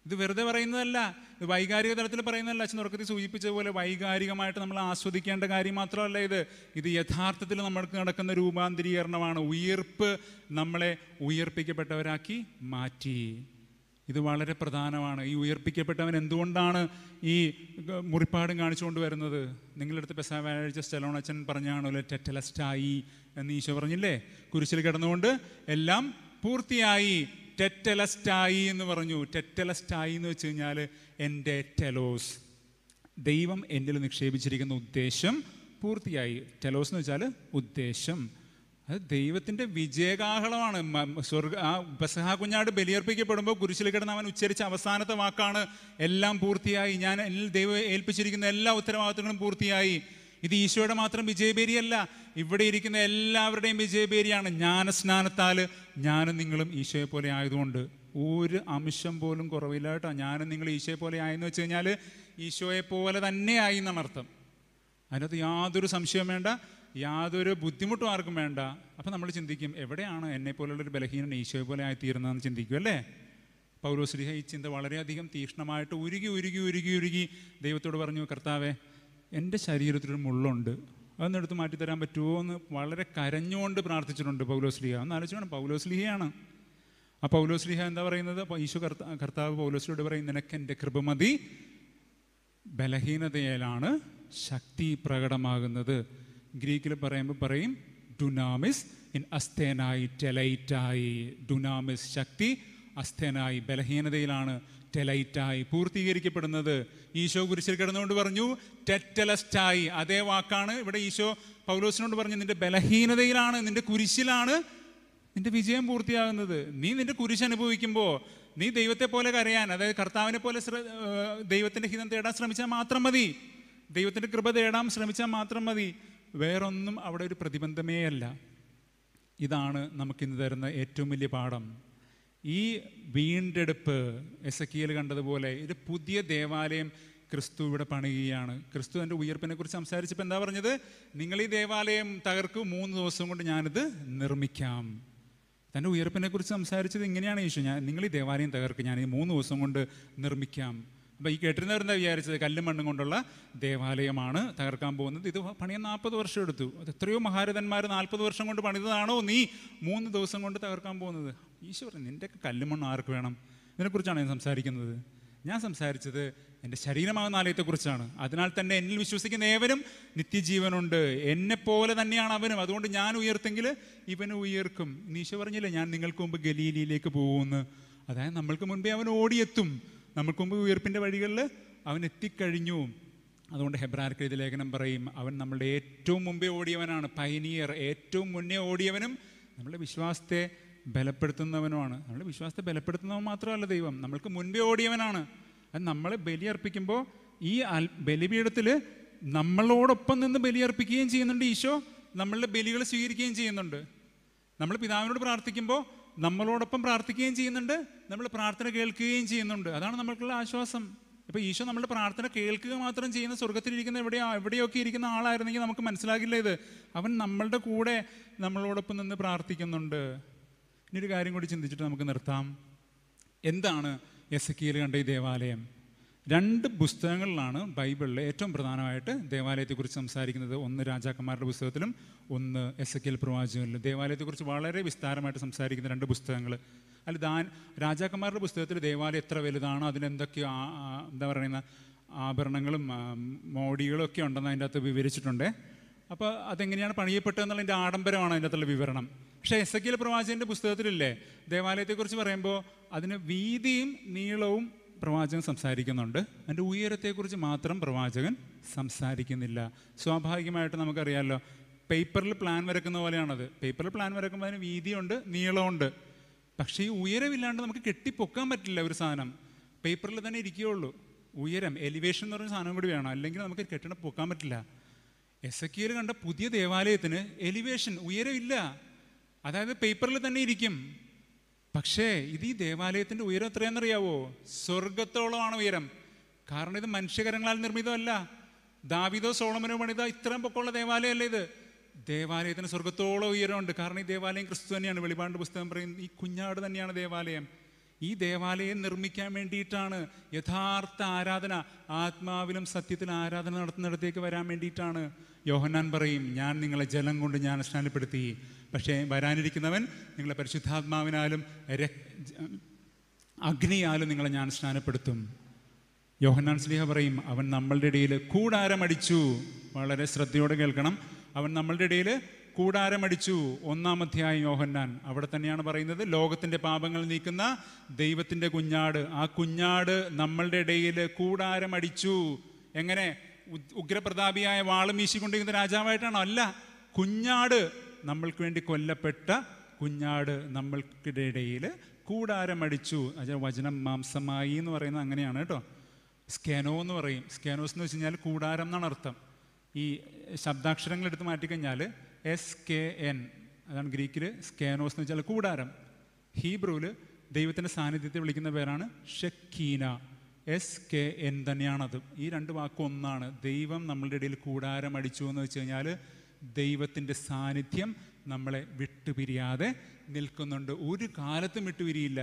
A: ഇത് വെറുതെ പറയുന്നതല്ല ഇത് വൈകാരിക തലത്തിൽ പറയുന്നതല്ല അച്ഛൻ ഉറക്കത്തിൽ സൂചിപ്പിച്ച പോലെ വൈകാരികമായിട്ട് നമ്മൾ ആസ്വദിക്കേണ്ട കാര്യം മാത്രമല്ല ഇത് ഇത് യഥാർത്ഥത്തിൽ നമ്മൾക്ക് നടക്കുന്ന രൂപാന്തരീകരണമാണ് ഉയർപ്പ് നമ്മളെ ഉയർപ്പിക്കപ്പെട്ടവരാക്കി മാറ്റി ഇത് വളരെ പ്രധാനമാണ് ഈ ഉയർപ്പിക്കപ്പെട്ടവൻ എന്തുകൊണ്ടാണ് ഈ മുറിപ്പാടും കാണിച്ചുകൊണ്ട് വരുന്നത് നിങ്ങളെടുത്ത് പെസാ വ്യാഴാഴ്ച സ്റ്റലോണച്ചൻ പറഞ്ഞാണല്ലോ ടെറ്റലസ്റ്റായി എന്ന് ഈശോ പറഞ്ഞില്ലേ കുരിശിൽ കിടന്നുകൊണ്ട് എല്ലാം പൂർത്തിയായി ടെറ്റലസ്റ്റായി എന്ന് പറഞ്ഞു ടെറ്റലസ്റ്റായി എന്ന് വെച്ച് കഴിഞ്ഞാൽ എൻ്റെ ടെലോസ് ദൈവം എന്നിൽ നിക്ഷേപിച്ചിരിക്കുന്ന ഉദ്ദേശം പൂർത്തിയായി ടെലോസ് എന്ന് വെച്ചാൽ ഉദ്ദേശം അത് ദൈവത്തിന്റെ വിജയകാഹളമാണ് സ്വർഗ ആ ബസഹാ കുഞ്ഞാട് ബലിയർപ്പിക്കപ്പെടുമ്പോൾ കുരിശിൽ കിടന്ന് അവൻ ഉച്ചരിച്ച അവസാനത്തെ വാക്കാണ് എല്ലാം പൂർത്തിയായി ഞാൻ ദൈവം ഏൽപ്പിച്ചിരിക്കുന്ന എല്ലാ ഉത്തരവാദിത്തങ്ങളും പൂർത്തിയായി ഇത് ഈശോയുടെ മാത്രം വിജയപേരിയല്ല ഇവിടെ ഇരിക്കുന്ന എല്ലാവരുടെയും വിജയബേരിയാണ് ജ്ഞാനസ്നാനത്താൽ ഞാനും നിങ്ങളും ഈശോയെ പോലെ ആയതുകൊണ്ട് ഒരു അംശം പോലും കുറവില്ലാട്ടോ ഞാനും നിങ്ങൾ ഈശോയെ പോലെ ആയെന്ന് വെച്ച് കഴിഞ്ഞാൽ ഈശോയെ പോലെ തന്നെ ആയി എന്നാണ് അർത്ഥം അതിനകത്ത് യാതൊരു സംശയവും വേണ്ട യാതൊരു ബുദ്ധിമുട്ടും ആർക്കും വേണ്ട അപ്പം നമ്മൾ ചിന്തിക്കും എവിടെയാണ് എന്നെ പോലുള്ളൊരു ബലഹീനൻ ഈശോയെ പോലെ ആയി തീരുന്നതെന്ന് ചിന്തിക്കും അല്ലേ പൗരോശ്രീഹ ഈ ചിന്ത വളരെയധികം തീക്ഷ്ണമായിട്ട് ഉരുകി ഉരുകി ഉരുകി ഉരുകി ദൈവത്തോട് പറഞ്ഞു കർത്താവേ എൻ്റെ ശരീരത്തിലൊരു മുള്ളുണ്ട് അതൊന്നെടുത്ത് എടുത്ത് മാറ്റിത്തരാൻ പറ്റുമോ എന്ന് വളരെ കരഞ്ഞുകൊണ്ട് പ്രാർത്ഥിച്ചിട്ടുണ്ട് പൗലോസ്ലിഹ ഒന്ന് ആലോചിക്കണം പൗലോസ്ലിഹയാണ് ആ പൗലോസ്ലിഹ എന്താ പറയുന്നത് ഈശോ കർത്താവ് കർത്താവ് പൗലോസ്ലിയോട് പറയും നിനക്ക് എൻ്റെ കൃപമതി ബലഹീനതയിലാണ് ശക്തി പ്രകടമാകുന്നത് ഗ്രീക്കിൽ പറയുമ്പോൾ പറയും ഡുനാമിസ് ഇൻ അസ്തേനായി ടെലൈറ്റായി ഡുനാമിസ് ശക്തി അസ്ഥേനായി ബലഹീനതയിലാണ് ടെലൈറ്റായി പൂർത്തീകരിക്കപ്പെടുന്നത് ഈശോ കുരിശിൽ കിടന്നുകൊണ്ട് പറഞ്ഞു ടെറ്റലസ്റ്റായി അതേ വാക്കാണ് ഇവിടെ ഈശോ പൗലോസിനോട് പറഞ്ഞു നിന്റെ ബലഹീനതയിലാണ് നിന്റെ കുരിശിലാണ് നിന്റെ വിജയം പൂർത്തിയാകുന്നത് നീ നിന്റെ കുരിശ് അനുഭവിക്കുമ്പോൾ നീ ദൈവത്തെ പോലെ കരയാൻ അതായത് കർത്താവിനെ പോലെ ദൈവത്തിൻ്റെ ഹിതം തേടാൻ ശ്രമിച്ചാൽ മാത്രം മതി ദൈവത്തിൻ്റെ കൃപ തേടാൻ ശ്രമിച്ചാൽ മാത്രം മതി വേറൊന്നും അവിടെ ഒരു പ്രതിബന്ധമേ അല്ല ഇതാണ് നമുക്കിന്ന് തരുന്ന ഏറ്റവും വലിയ പാഠം ഈ വീണ്ടെടുപ്പ് എസ് എക്കിയിൽ കണ്ടതുപോലെ ഇത് പുതിയ ദേവാലയം ക്രിസ്തു ഇവിടെ പണിയുകയാണ് ക്രിസ്തു എൻ്റെ ഉയർപ്പിനെ കുറിച്ച് സംസാരിച്ചപ്പോൾ എന്താ പറഞ്ഞത് നിങ്ങൾ ഈ ദേവാലയം തകർക്കും മൂന്ന് ദിവസം കൊണ്ട് ഞാനിത് നിർമ്മിക്കാം തൻ്റെ ഉയർപ്പിനെ കുറിച്ച് സംസാരിച്ചത് ഇങ്ങനെയാണ് ഈശോ ഞാൻ നിങ്ങൾ ഈ ദേവാലയം തകർക്കും ഞാൻ ഈ മൂന്ന് ദിവസം കൊണ്ട് നിർമ്മിക്കാം അപ്പം ഈ കെട്ടിരുന്നവരെന്താ വിചാരിച്ചത് കല്ലും മണ്ണും കൊണ്ടുള്ള ദേവാലയമാണ് തകർക്കാൻ പോകുന്നത് ഇത് പണിയാൻ നാൽപ്പത് വർഷം എടുത്തു അത് എത്രയോ മഹാരഥന്മാർ നാൽപ്പത് വർഷം കൊണ്ട് പണിതതാണോ നീ മൂന്ന് ദിവസം കൊണ്ട് തകർക്കാൻ പോകുന്നത് ഈശ്വരൻ നിൻ്റെയൊക്കെ കല്ലും മണ്ണും ആർക്ക് വേണം ഇതിനെക്കുറിച്ചാണ് ഞാൻ സംസാരിക്കുന്നത് ഞാൻ സംസാരിച്ചത് എൻ്റെ ശരീരമാകുന്ന ആലയത്തെക്കുറിച്ചാണ് അതിനാൽ തന്നെ എന്നിൽ വിശ്വസിക്കുന്ന ഏവനും നിത്യജീവനുണ്ട് എന്നെപ്പോലെ തന്നെയാണ് അവനും അതുകൊണ്ട് ഞാൻ ഉയർത്തെങ്കിൽ ഇവന് ഉയർക്കും നീശ പറഞ്ഞില്ലേ ഞാൻ നിങ്ങൾക്ക് മുമ്പ് ഗലീലിയിലേക്ക് പോകുമെന്ന് അതായത് നമ്മൾക്ക് മുൻപേ അവൻ ഓടിയെത്തും നമ്മൾക്ക് മുമ്പ് ഉയർപ്പിൻ്റെ വഴികളിൽ അവൻ എത്തിക്കഴിഞ്ഞു അതുകൊണ്ട് ഹെബ്രാർക്ക് ഇത് ലേഖനം പറയും അവൻ നമ്മളുടെ ഏറ്റവും മുമ്പേ ഓടിയവനാണ് പൈനിയർ ഏറ്റവും മുന്നേ ഓടിയവനും നമ്മളുടെ വിശ്വാസത്തെ ബലപ്പെടുത്തുന്നവനുമാണ് നമ്മളുടെ വിശ്വാസത്തെ ബലപ്പെടുത്തുന്നവൻ മാത്രമല്ല ദൈവം നമ്മൾക്ക് മുൻപേ ഓടിയവനാണ് അത് നമ്മൾ ബലിയർപ്പിക്കുമ്പോൾ ഈ ബലിപീഠത്തിൽ നമ്മളോടൊപ്പം നിന്ന് ബലിയർപ്പിക്കുകയും ചെയ്യുന്നുണ്ട് ഈശോ നമ്മളുടെ ബലികൾ സ്വീകരിക്കുകയും ചെയ്യുന്നുണ്ട് നമ്മൾ പിതാവിനോട് പ്രാർത്ഥിക്കുമ്പോൾ നമ്മളോടൊപ്പം പ്രാർത്ഥിക്കുകയും ചെയ്യുന്നുണ്ട് നമ്മൾ പ്രാർത്ഥന കേൾക്കുകയും ചെയ്യുന്നുണ്ട് അതാണ് നമ്മൾക്കുള്ള ആശ്വാസം ഇപ്പോൾ ഈശോ നമ്മളുടെ പ്രാർത്ഥന കേൾക്കുക മാത്രം ചെയ്യുന്ന സ്വർഗത്തിലിരിക്കുന്ന എവിടെയോ എവിടെയൊക്കെ ഇരിക്കുന്ന ആളായിരുന്നെങ്കിൽ നമുക്ക് മനസ്സിലാകില്ല ഇത് അവൻ നമ്മളുടെ കൂടെ നമ്മളോടൊപ്പം നിന്ന് പ്രാർത്ഥിക്കുന്നുണ്ട് ഒരു കാര്യം കൂടി ചിന്തിച്ചിട്ട് നമുക്ക് നിർത്താം എന്താണ് എസ് കീൽ കണ്ട ഈ ദേവാലയം രണ്ട് പുസ്തകങ്ങളിലാണ് ബൈബിളിലെ ഏറ്റവും പ്രധാനമായിട്ട് ദേവാലയത്തെക്കുറിച്ച് സംസാരിക്കുന്നത് ഒന്ന് രാജാക്കന്മാരുടെ പുസ്തകത്തിലും ഒന്ന് എസ് എ കെൽ പ്രവാചകനിലും ദേവാലയത്തെക്കുറിച്ച് വളരെ വിസ്താരമായിട്ട് സംസാരിക്കുന്ന രണ്ട് പുസ്തകങ്ങൾ അല്ല ദാൻ രാജാക്കന്മാരുടെ പുസ്തകത്തിൽ ദേവാലയം എത്ര വലുതാണ് അതിനെന്തൊക്കെയോ എന്താ പറയുന്ന ആഭരണങ്ങളും മോടികളും ഒക്കെ ഉണ്ടെന്ന് അതിൻ്റെ അകത്ത് വിവരിച്ചിട്ടുണ്ട് അപ്പോൾ അതെങ്ങനെയാണ് പണിയപ്പെട്ടതെന്നുള്ളതിൻ്റെ ആഡംബരമാണ് അതിൻ്റെ അകത്തുള്ള വിവരണം പക്ഷേ എസ് എ കെൽ പ്രവാചകൻ്റെ പുസ്തകത്തിലില്ലേ ദേവാലയത്തെക്കുറിച്ച് പറയുമ്പോൾ അതിന് വീതിയും നീളവും പ്രവാചകൻ സംസാരിക്കുന്നുണ്ട് അതിൻ്റെ ഉയരത്തെക്കുറിച്ച് മാത്രം പ്രവാചകൻ സംസാരിക്കുന്നില്ല സ്വാഭാവികമായിട്ട് നമുക്കറിയാമല്ലോ പേപ്പറിൽ പ്ലാൻ വരക്കുന്ന പോലെയാണത് പേപ്പറിൽ പ്ലാൻ വരക്കുമ്പോൾ അതിന് വീതിയുണ്ട് നീളമുണ്ട് പക്ഷേ ഈ ഉയരമില്ലാണ്ട് നമുക്ക് കെട്ടിപ്പൊക്കാൻ പറ്റില്ല ഒരു സാധനം പേപ്പറിൽ തന്നെ ഇരിക്കുകയുള്ളൂ ഉയരം എലിവേഷൻ എന്ന് പറഞ്ഞ സാധനം കൂടി വേണം അല്ലെങ്കിൽ നമുക്ക് കെട്ടിടം പൊക്കാൻ പറ്റില്ല എസ് എക്കിയിൽ കണ്ട പുതിയ ദേവാലയത്തിന് എലിവേഷൻ ഉയരമില്ല അതായത് പേപ്പറിൽ തന്നെ ഇരിക്കും പക്ഷേ ഇത് ഈ ദേവാലയത്തിൻ്റെ ഉയരം എത്രയാണെന്നറിയാവോ സ്വർഗത്തോളമാണ് ഉയരം കാരണം ഇത് മനുഷ്യകരങ്ങളാൽ നിർമ്മിതമല്ല ദാവിതോ സോളമനോ പണിത ഇത്രയും പൊക്കമുള്ള ദേവാലയമല്ല ഇത് ദേവാലയത്തിന് സ്വർഗത്തോളം ഉയരമുണ്ട് കാരണം ഈ ദേവാലയം ക്രിസ്തു തന്നെയാണ് വെളിപാട് പുസ്തകം പറയുന്നത് ഈ കുഞ്ഞാട് തന്നെയാണ് ദേവാലയം ഈ ദേവാലയം നിർമ്മിക്കാൻ വേണ്ടിയിട്ടാണ് യഥാർത്ഥ ആരാധന ആത്മാവിലും സത്യത്തിലും ആരാധന നടത്തുന്നിടത്തേക്ക് വരാൻ വേണ്ടിയിട്ടാണ് യോഹന്നാൻ പറയും ഞാൻ നിങ്ങളെ ജലം കൊണ്ട് ഞാൻ സ്നാനപ്പെടുത്തി പക്ഷേ വരാനിരിക്കുന്നവൻ നിങ്ങളെ പരിശുദ്ധാത്മാവിനാലും അഗ്നിയാലും നിങ്ങളെ ഞാൻ സ്നാനപ്പെടുത്തും യോഹന്നാൻ സ്ലീഹ പറയും അവൻ നമ്മളുടെ ഇടയിൽ കൂടാരമടിച്ചു വളരെ ശ്രദ്ധയോടെ കേൾക്കണം അവൻ നമ്മളുടെ ഇടയിൽ കൂടാരമടിച്ചു ഒന്നാമധ്യായ യോഹന്നാൻ അവിടെ തന്നെയാണ് പറയുന്നത് ലോകത്തിൻ്റെ പാപങ്ങൾ നീക്കുന്ന ദൈവത്തിൻ്റെ കുഞ്ഞാട് ആ കുഞ്ഞാട് നമ്മളുടെ ഇടയിൽ കൂടാരമടിച്ചു എങ്ങനെ ഉഗ്രപ്രതാപിയായ വാളും വീശിക്കൊണ്ടിരിക്കുന്ന രാജാവായിട്ടാണോ അല്ല കുഞ്ഞാട് നമ്മൾക്ക് വേണ്ടി കൊല്ലപ്പെട്ട കുഞ്ഞാട് നമ്മൾക്കിടെ ഇടയിൽ കൂടാരമടിച്ചു അത് വചനം മാംസമായി എന്ന് പറയുന്നത് അങ്ങനെയാണ് കേട്ടോ സ്കാനോ എന്ന് പറയും സ്കാനോസ് എന്ന് വെച്ച് കഴിഞ്ഞാൽ കൂടാരം എന്നാണ് അർത്ഥം ഈ ശബ്ദാക്ഷരങ്ങൾ എടുത്ത് മാറ്റിക്കഴിഞ്ഞാൽ എസ് കെ എൻ അതാണ് ഗ്രീക്കിൽ സ്കാനോസ് എന്ന് വെച്ചാൽ കൂടാരം ഹീബ്രുവിൽ ദൈവത്തിൻ്റെ സാന്നിധ്യത്തെ വിളിക്കുന്ന പേരാണ് ഷക്കീന എസ് കെ എൻ തന്നെയാണത് ഈ രണ്ട് വാക്കും ഒന്നാണ് ദൈവം നമ്മളുടെ ഇടയിൽ കൂടാരം അടിച്ചു എന്ന് വെച്ച് കഴിഞ്ഞാൽ ദൈവത്തിൻ്റെ സാന്നിധ്യം നമ്മളെ വിട്ടുപിരിയാതെ നിൽക്കുന്നുണ്ട് ഒരു കാലത്തും വിട്ടുപിരിയില്ല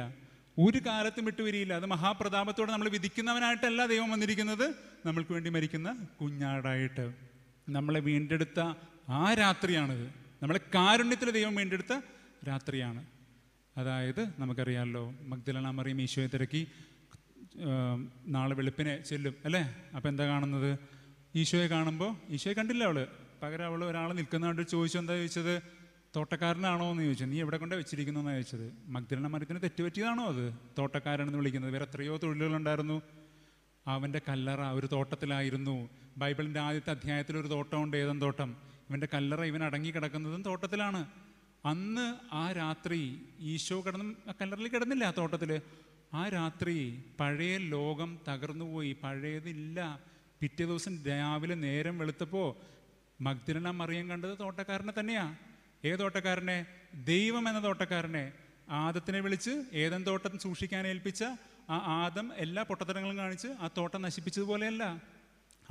A: ഒരു കാലത്തും വിട്ടുപിരിയില്ല അത് മഹാപ്രതാപത്തോടെ നമ്മൾ വിധിക്കുന്നവനായിട്ടല്ല ദൈവം വന്നിരിക്കുന്നത് നമ്മൾക്ക് വേണ്ടി മരിക്കുന്ന കുഞ്ഞാടായിട്ട് നമ്മളെ വീണ്ടെടുത്ത ആ രാത്രിയാണത് നമ്മളെ കാരുണ്യത്തിൽ ദൈവം വീണ്ടെടുത്ത രാത്രിയാണ് അതായത് നമുക്കറിയാമല്ലോ മഗ്ദലന മറിയും ഈശോയെ തിരക്കി നാളെ വെളുപ്പിനെ ചെല്ലും അല്ലേ അപ്പോൾ എന്താ കാണുന്നത് ഈശോയെ കാണുമ്പോൾ ഈശോയെ കണ്ടില്ല അവൾ പകരം അവൾ ഒരാൾ നിൽക്കുന്നതുകൊണ്ട് ചോദിച്ചു എന്താ ചോദിച്ചത് തോട്ടക്കാരനാണോ എന്ന് ചോദിച്ചു നീ എവിടെ കൊണ്ടേ വെച്ചിരിക്കുന്നു എന്നാണ് ചോദിച്ചത് മഗ്ദലന മരത്തിന് തെറ്റുപറ്റിയതാണോ അത് തോട്ടക്കാരനെന്ന് വിളിക്കുന്നത് വേറെ എത്രയോ തൊഴിലുകളുണ്ടായിരുന്നു അവൻ്റെ കല്ലറ ഒരു തോട്ടത്തിലായിരുന്നു ബൈബിളിൻ്റെ ആദ്യത്തെ അധ്യായത്തിൽ ഒരു തോട്ടമുണ്ട് ഏതൻ തോട്ടം ഇവൻ്റെ കല്ലറ ഇവൻ അടങ്ങി കിടക്കുന്നതും തോട്ടത്തിലാണ് അന്ന് ആ രാത്രി ഈശോ കിടന്ന് കല്ലറിൽ കിടന്നില്ല ആ തോട്ടത്തിൽ ആ രാത്രി പഴയ ലോകം തകർന്നുപോയി പഴയതില്ല പിറ്റേ ദിവസം രാവിലെ നേരം വെളുത്തപ്പോൾ മഗ്ദിലന മറിയം കണ്ടത് തോട്ടക്കാരനെ തന്നെയാ ഏത് തോട്ടക്കാരനെ ദൈവം എന്ന തോട്ടക്കാരനെ ആദത്തിനെ വിളിച്ച് ഏതൻ തോട്ടം സൂക്ഷിക്കാൻ ഏൽപ്പിച്ച ആ ആദം എല്ലാ പൊട്ടത്തരങ്ങളും കാണിച്ച് ആ തോട്ടം നശിപ്പിച്ചതുപോലെയല്ല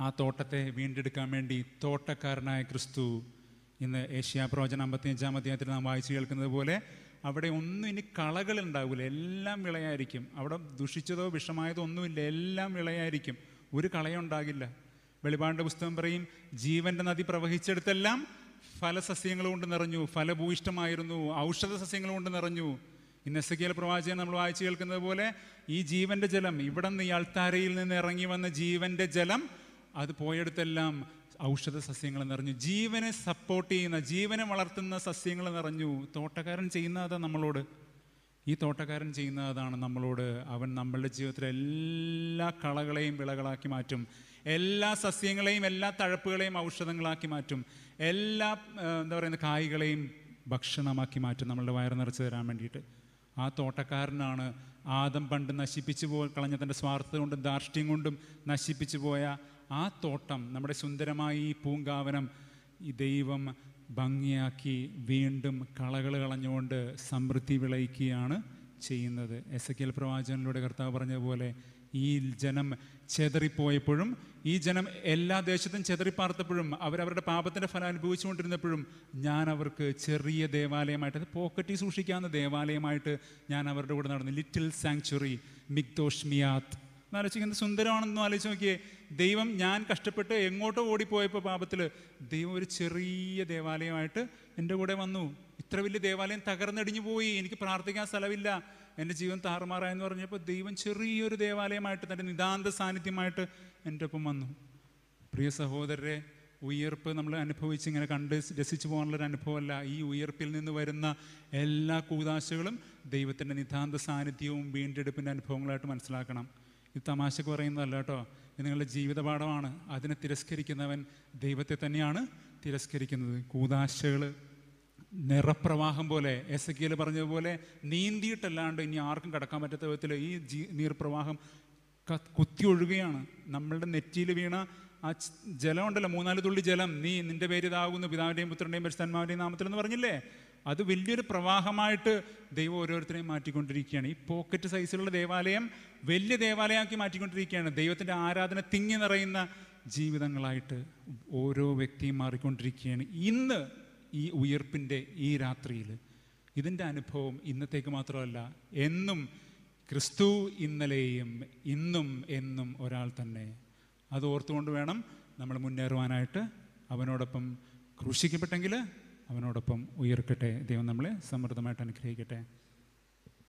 A: ആ തോട്ടത്തെ വീണ്ടെടുക്കാൻ വേണ്ടി തോട്ടക്കാരനായ ക്രിസ്തു ഇന്ന് ഏഷ്യാ പ്രവചന അമ്പത്തിയഞ്ചാം അധ്യായത്തിൽ നാം വായിച്ചു കേൾക്കുന്നത് പോലെ അവിടെ ഒന്നും ഇനി കളകൾ ഉണ്ടാവില്ല എല്ലാം വിളയായിരിക്കും അവിടെ ദുഷിച്ചതോ വിഷമായതോ ഒന്നുമില്ല എല്ലാം വിളയായിരിക്കും ഒരു കളയുണ്ടാകില്ല വെളിപാടിൻ്റെ പുസ്തകം പറയും ജീവൻ്റെ നദി പ്രവഹിച്ചെടുത്തെല്ലാം ഫലസസ്യങ്ങൾ കൊണ്ട് നിറഞ്ഞു ഫലഭൂയിഷ്ടമായിരുന്നു ഔഷധ സസ്യങ്ങൾ കൊണ്ട് നിറഞ്ഞു ഇന്ന് എസ് കെ എൽ പ്രവാചകൻ നമ്മൾ വായിച്ചു കേൾക്കുന്നത് പോലെ ഈ ജീവൻ്റെ ജലം ഇവിടെ നിന്ന് ഈ അൾത്താരയിൽ നിന്ന് ഇറങ്ങി വന്ന ജീവൻ്റെ ജലം അത് പോയടുത്തെല്ലാം ഔഷധ സസ്യങ്ങൾ നിറഞ്ഞു ജീവനെ സപ്പോർട്ട് ചെയ്യുന്ന ജീവനെ വളർത്തുന്ന സസ്യങ്ങൾ നിറഞ്ഞു തോട്ടക്കാരൻ ചെയ്യുന്ന അതാ നമ്മളോട് ഈ തോട്ടക്കാരൻ ചെയ്യുന്ന അതാണ് നമ്മളോട് അവൻ നമ്മളുടെ ജീവിതത്തിലെ എല്ലാ കളകളെയും വിളകളാക്കി മാറ്റും എല്ലാ സസ്യങ്ങളെയും എല്ലാ തഴപ്പുകളെയും ഔഷധങ്ങളാക്കി മാറ്റും എല്ലാ എന്താ പറയുന്നത് കായ്കളെയും ഭക്ഷണമാക്കി മാറ്റും നമ്മളുടെ വയറ് നിറച്ച് തരാൻ വേണ്ടിയിട്ട് ആ തോട്ടക്കാരനാണ് ആദം പണ്ട് നശിപ്പിച്ചു പോയി തൻ്റെ സ്വാർത്ഥത കൊണ്ടും ധാർഷ്ട്യം കൊണ്ടും നശിപ്പിച്ചു പോയ ആ തോട്ടം നമ്മുടെ സുന്ദരമായ ഈ പൂങ്കാവനം ഈ ദൈവം ഭംഗിയാക്കി വീണ്ടും കളകൾ കളഞ്ഞുകൊണ്ട് സമൃദ്ധി വിളയിക്കുകയാണ് ചെയ്യുന്നത് എസ് എ കെൽ പ്രവാചകനിലൂടെ കർത്താവ് പറഞ്ഞ പോലെ ഈ ജനം ചെതറിപ്പോയപ്പോഴും ഈ ജനം എല്ലാ ദേശത്തും ചെതറിപ്പാർത്തപ്പോഴും അവരവരുടെ പാപത്തിൻ്റെ ഫലം അനുഭവിച്ചുകൊണ്ടിരുന്നപ്പോഴും ഞാൻ അവർക്ക് ചെറിയ ദേവാലയമായിട്ട് അത് പോക്കറ്റിൽ സൂക്ഷിക്കാവുന്ന ദേവാലയമായിട്ട് ഞാൻ അവരുടെ കൂടെ നടന്നു ലിറ്റിൽ സാങ്ച്വറി മിഗ്ദോഷ്മിയാത്ത് ഇങ്ങനെ സുന്ദരമാണെന്ന് ആലോചിച്ച് നോക്കിയേ ദൈവം ഞാൻ കഷ്ടപ്പെട്ട് എങ്ങോട്ടോ ഓടിപ്പോയപ്പോൾ പാപത്തിൽ ദൈവം ഒരു ചെറിയ ദേവാലയമായിട്ട് എൻ്റെ കൂടെ വന്നു ഇത്ര വലിയ ദേവാലയം തകർന്നടിഞ്ഞു പോയി എനിക്ക് പ്രാർത്ഥിക്കാൻ സ്ഥലമില്ല എൻ്റെ ജീവൻ താറുമാറായെന്ന് പറഞ്ഞപ്പോൾ ദൈവം ചെറിയൊരു ദേവാലയമായിട്ട് തൻ്റെ നിതാന്ത സാന്നിധ്യമായിട്ട് എൻ്റെ ഒപ്പം വന്നു പ്രിയ സഹോദരരെ ഉയർപ്പ് നമ്മൾ അനുഭവിച്ച് ഇങ്ങനെ കണ്ട് രസിച്ചു പോകാനുള്ളൊരു അനുഭവമല്ല ഈ ഉയർപ്പിൽ നിന്ന് വരുന്ന എല്ലാ കൂതാശകളും ദൈവത്തിൻ്റെ നിതാന്ത സാന്നിധ്യവും വീണ്ടെടുപ്പിൻ്റെ അനുഭവങ്ങളായിട്ട് മനസ്സിലാക്കണം ഇത് തമാശക്ക് പറയുന്നതല്ല കേട്ടോ ഇത് നിങ്ങളുടെ ജീവിതപാഠമാണ് അതിനെ തിരസ്കരിക്കുന്നവൻ ദൈവത്തെ തന്നെയാണ് തിരസ്കരിക്കുന്നത് കൂതാശകൾ നിറപ്രവാഹം പോലെ എസ് കെയിൽ പറഞ്ഞതുപോലെ നീന്തിയിട്ടല്ലാണ്ട് ഇനി ആർക്കും കടക്കാൻ പറ്റാത്ത വിധത്തിൽ ഈ ജീ നീർപ്രവാഹം കുത്തി ഒഴുകുകയാണ് നമ്മളുടെ നെറ്റിയിൽ വീണ ആ ജലമുണ്ടല്ലോ മൂന്നാല് തുള്ളി ജലം നീ നിന്റെ പേര് ഇതാകുന്നു പിതാവിൻ്റെയും പുത്രൻ്റെയും പരിസ്ഥാന്മാരുടെയും നാമത്തിൽ എന്ന് പറഞ്ഞില്ലേ അത് വലിയൊരു പ്രവാഹമായിട്ട് ദൈവം ഓരോരുത്തരെയും മാറ്റിക്കൊണ്ടിരിക്കുകയാണ് ഈ പോക്കറ്റ് സൈസിലുള്ള ദേവാലയം വലിയ ദേവാലയമാക്കി മാറ്റിക്കൊണ്ടിരിക്കുകയാണ് ദൈവത്തിൻ്റെ ആരാധന തിങ്ങി നിറയുന്ന ജീവിതങ്ങളായിട്ട് ഓരോ വ്യക്തിയും മാറിക്കൊണ്ടിരിക്കുകയാണ് ഇന്ന് ഈ ഉയർപ്പിൻ്റെ ഈ രാത്രിയിൽ ഇതിൻ്റെ അനുഭവം ഇന്നത്തേക്ക് മാത്രമല്ല എന്നും ക്രിസ്തു ഇന്നലെയും ഇന്നും എന്നും ഒരാൾ തന്നെ അത് ഓർത്തുകൊണ്ട് വേണം നമ്മൾ മുന്നേറുവാനായിട്ട് അവനോടൊപ്പം ക്രൂശിക്കപ്പെട്ടെങ്കിൽ അവനോടൊപ്പം ഉയർക്കട്ടെ ദൈവം നമ്മളെ സമൃദ്ധമായിട്ട് അനുഗ്രഹിക്കട്ടെ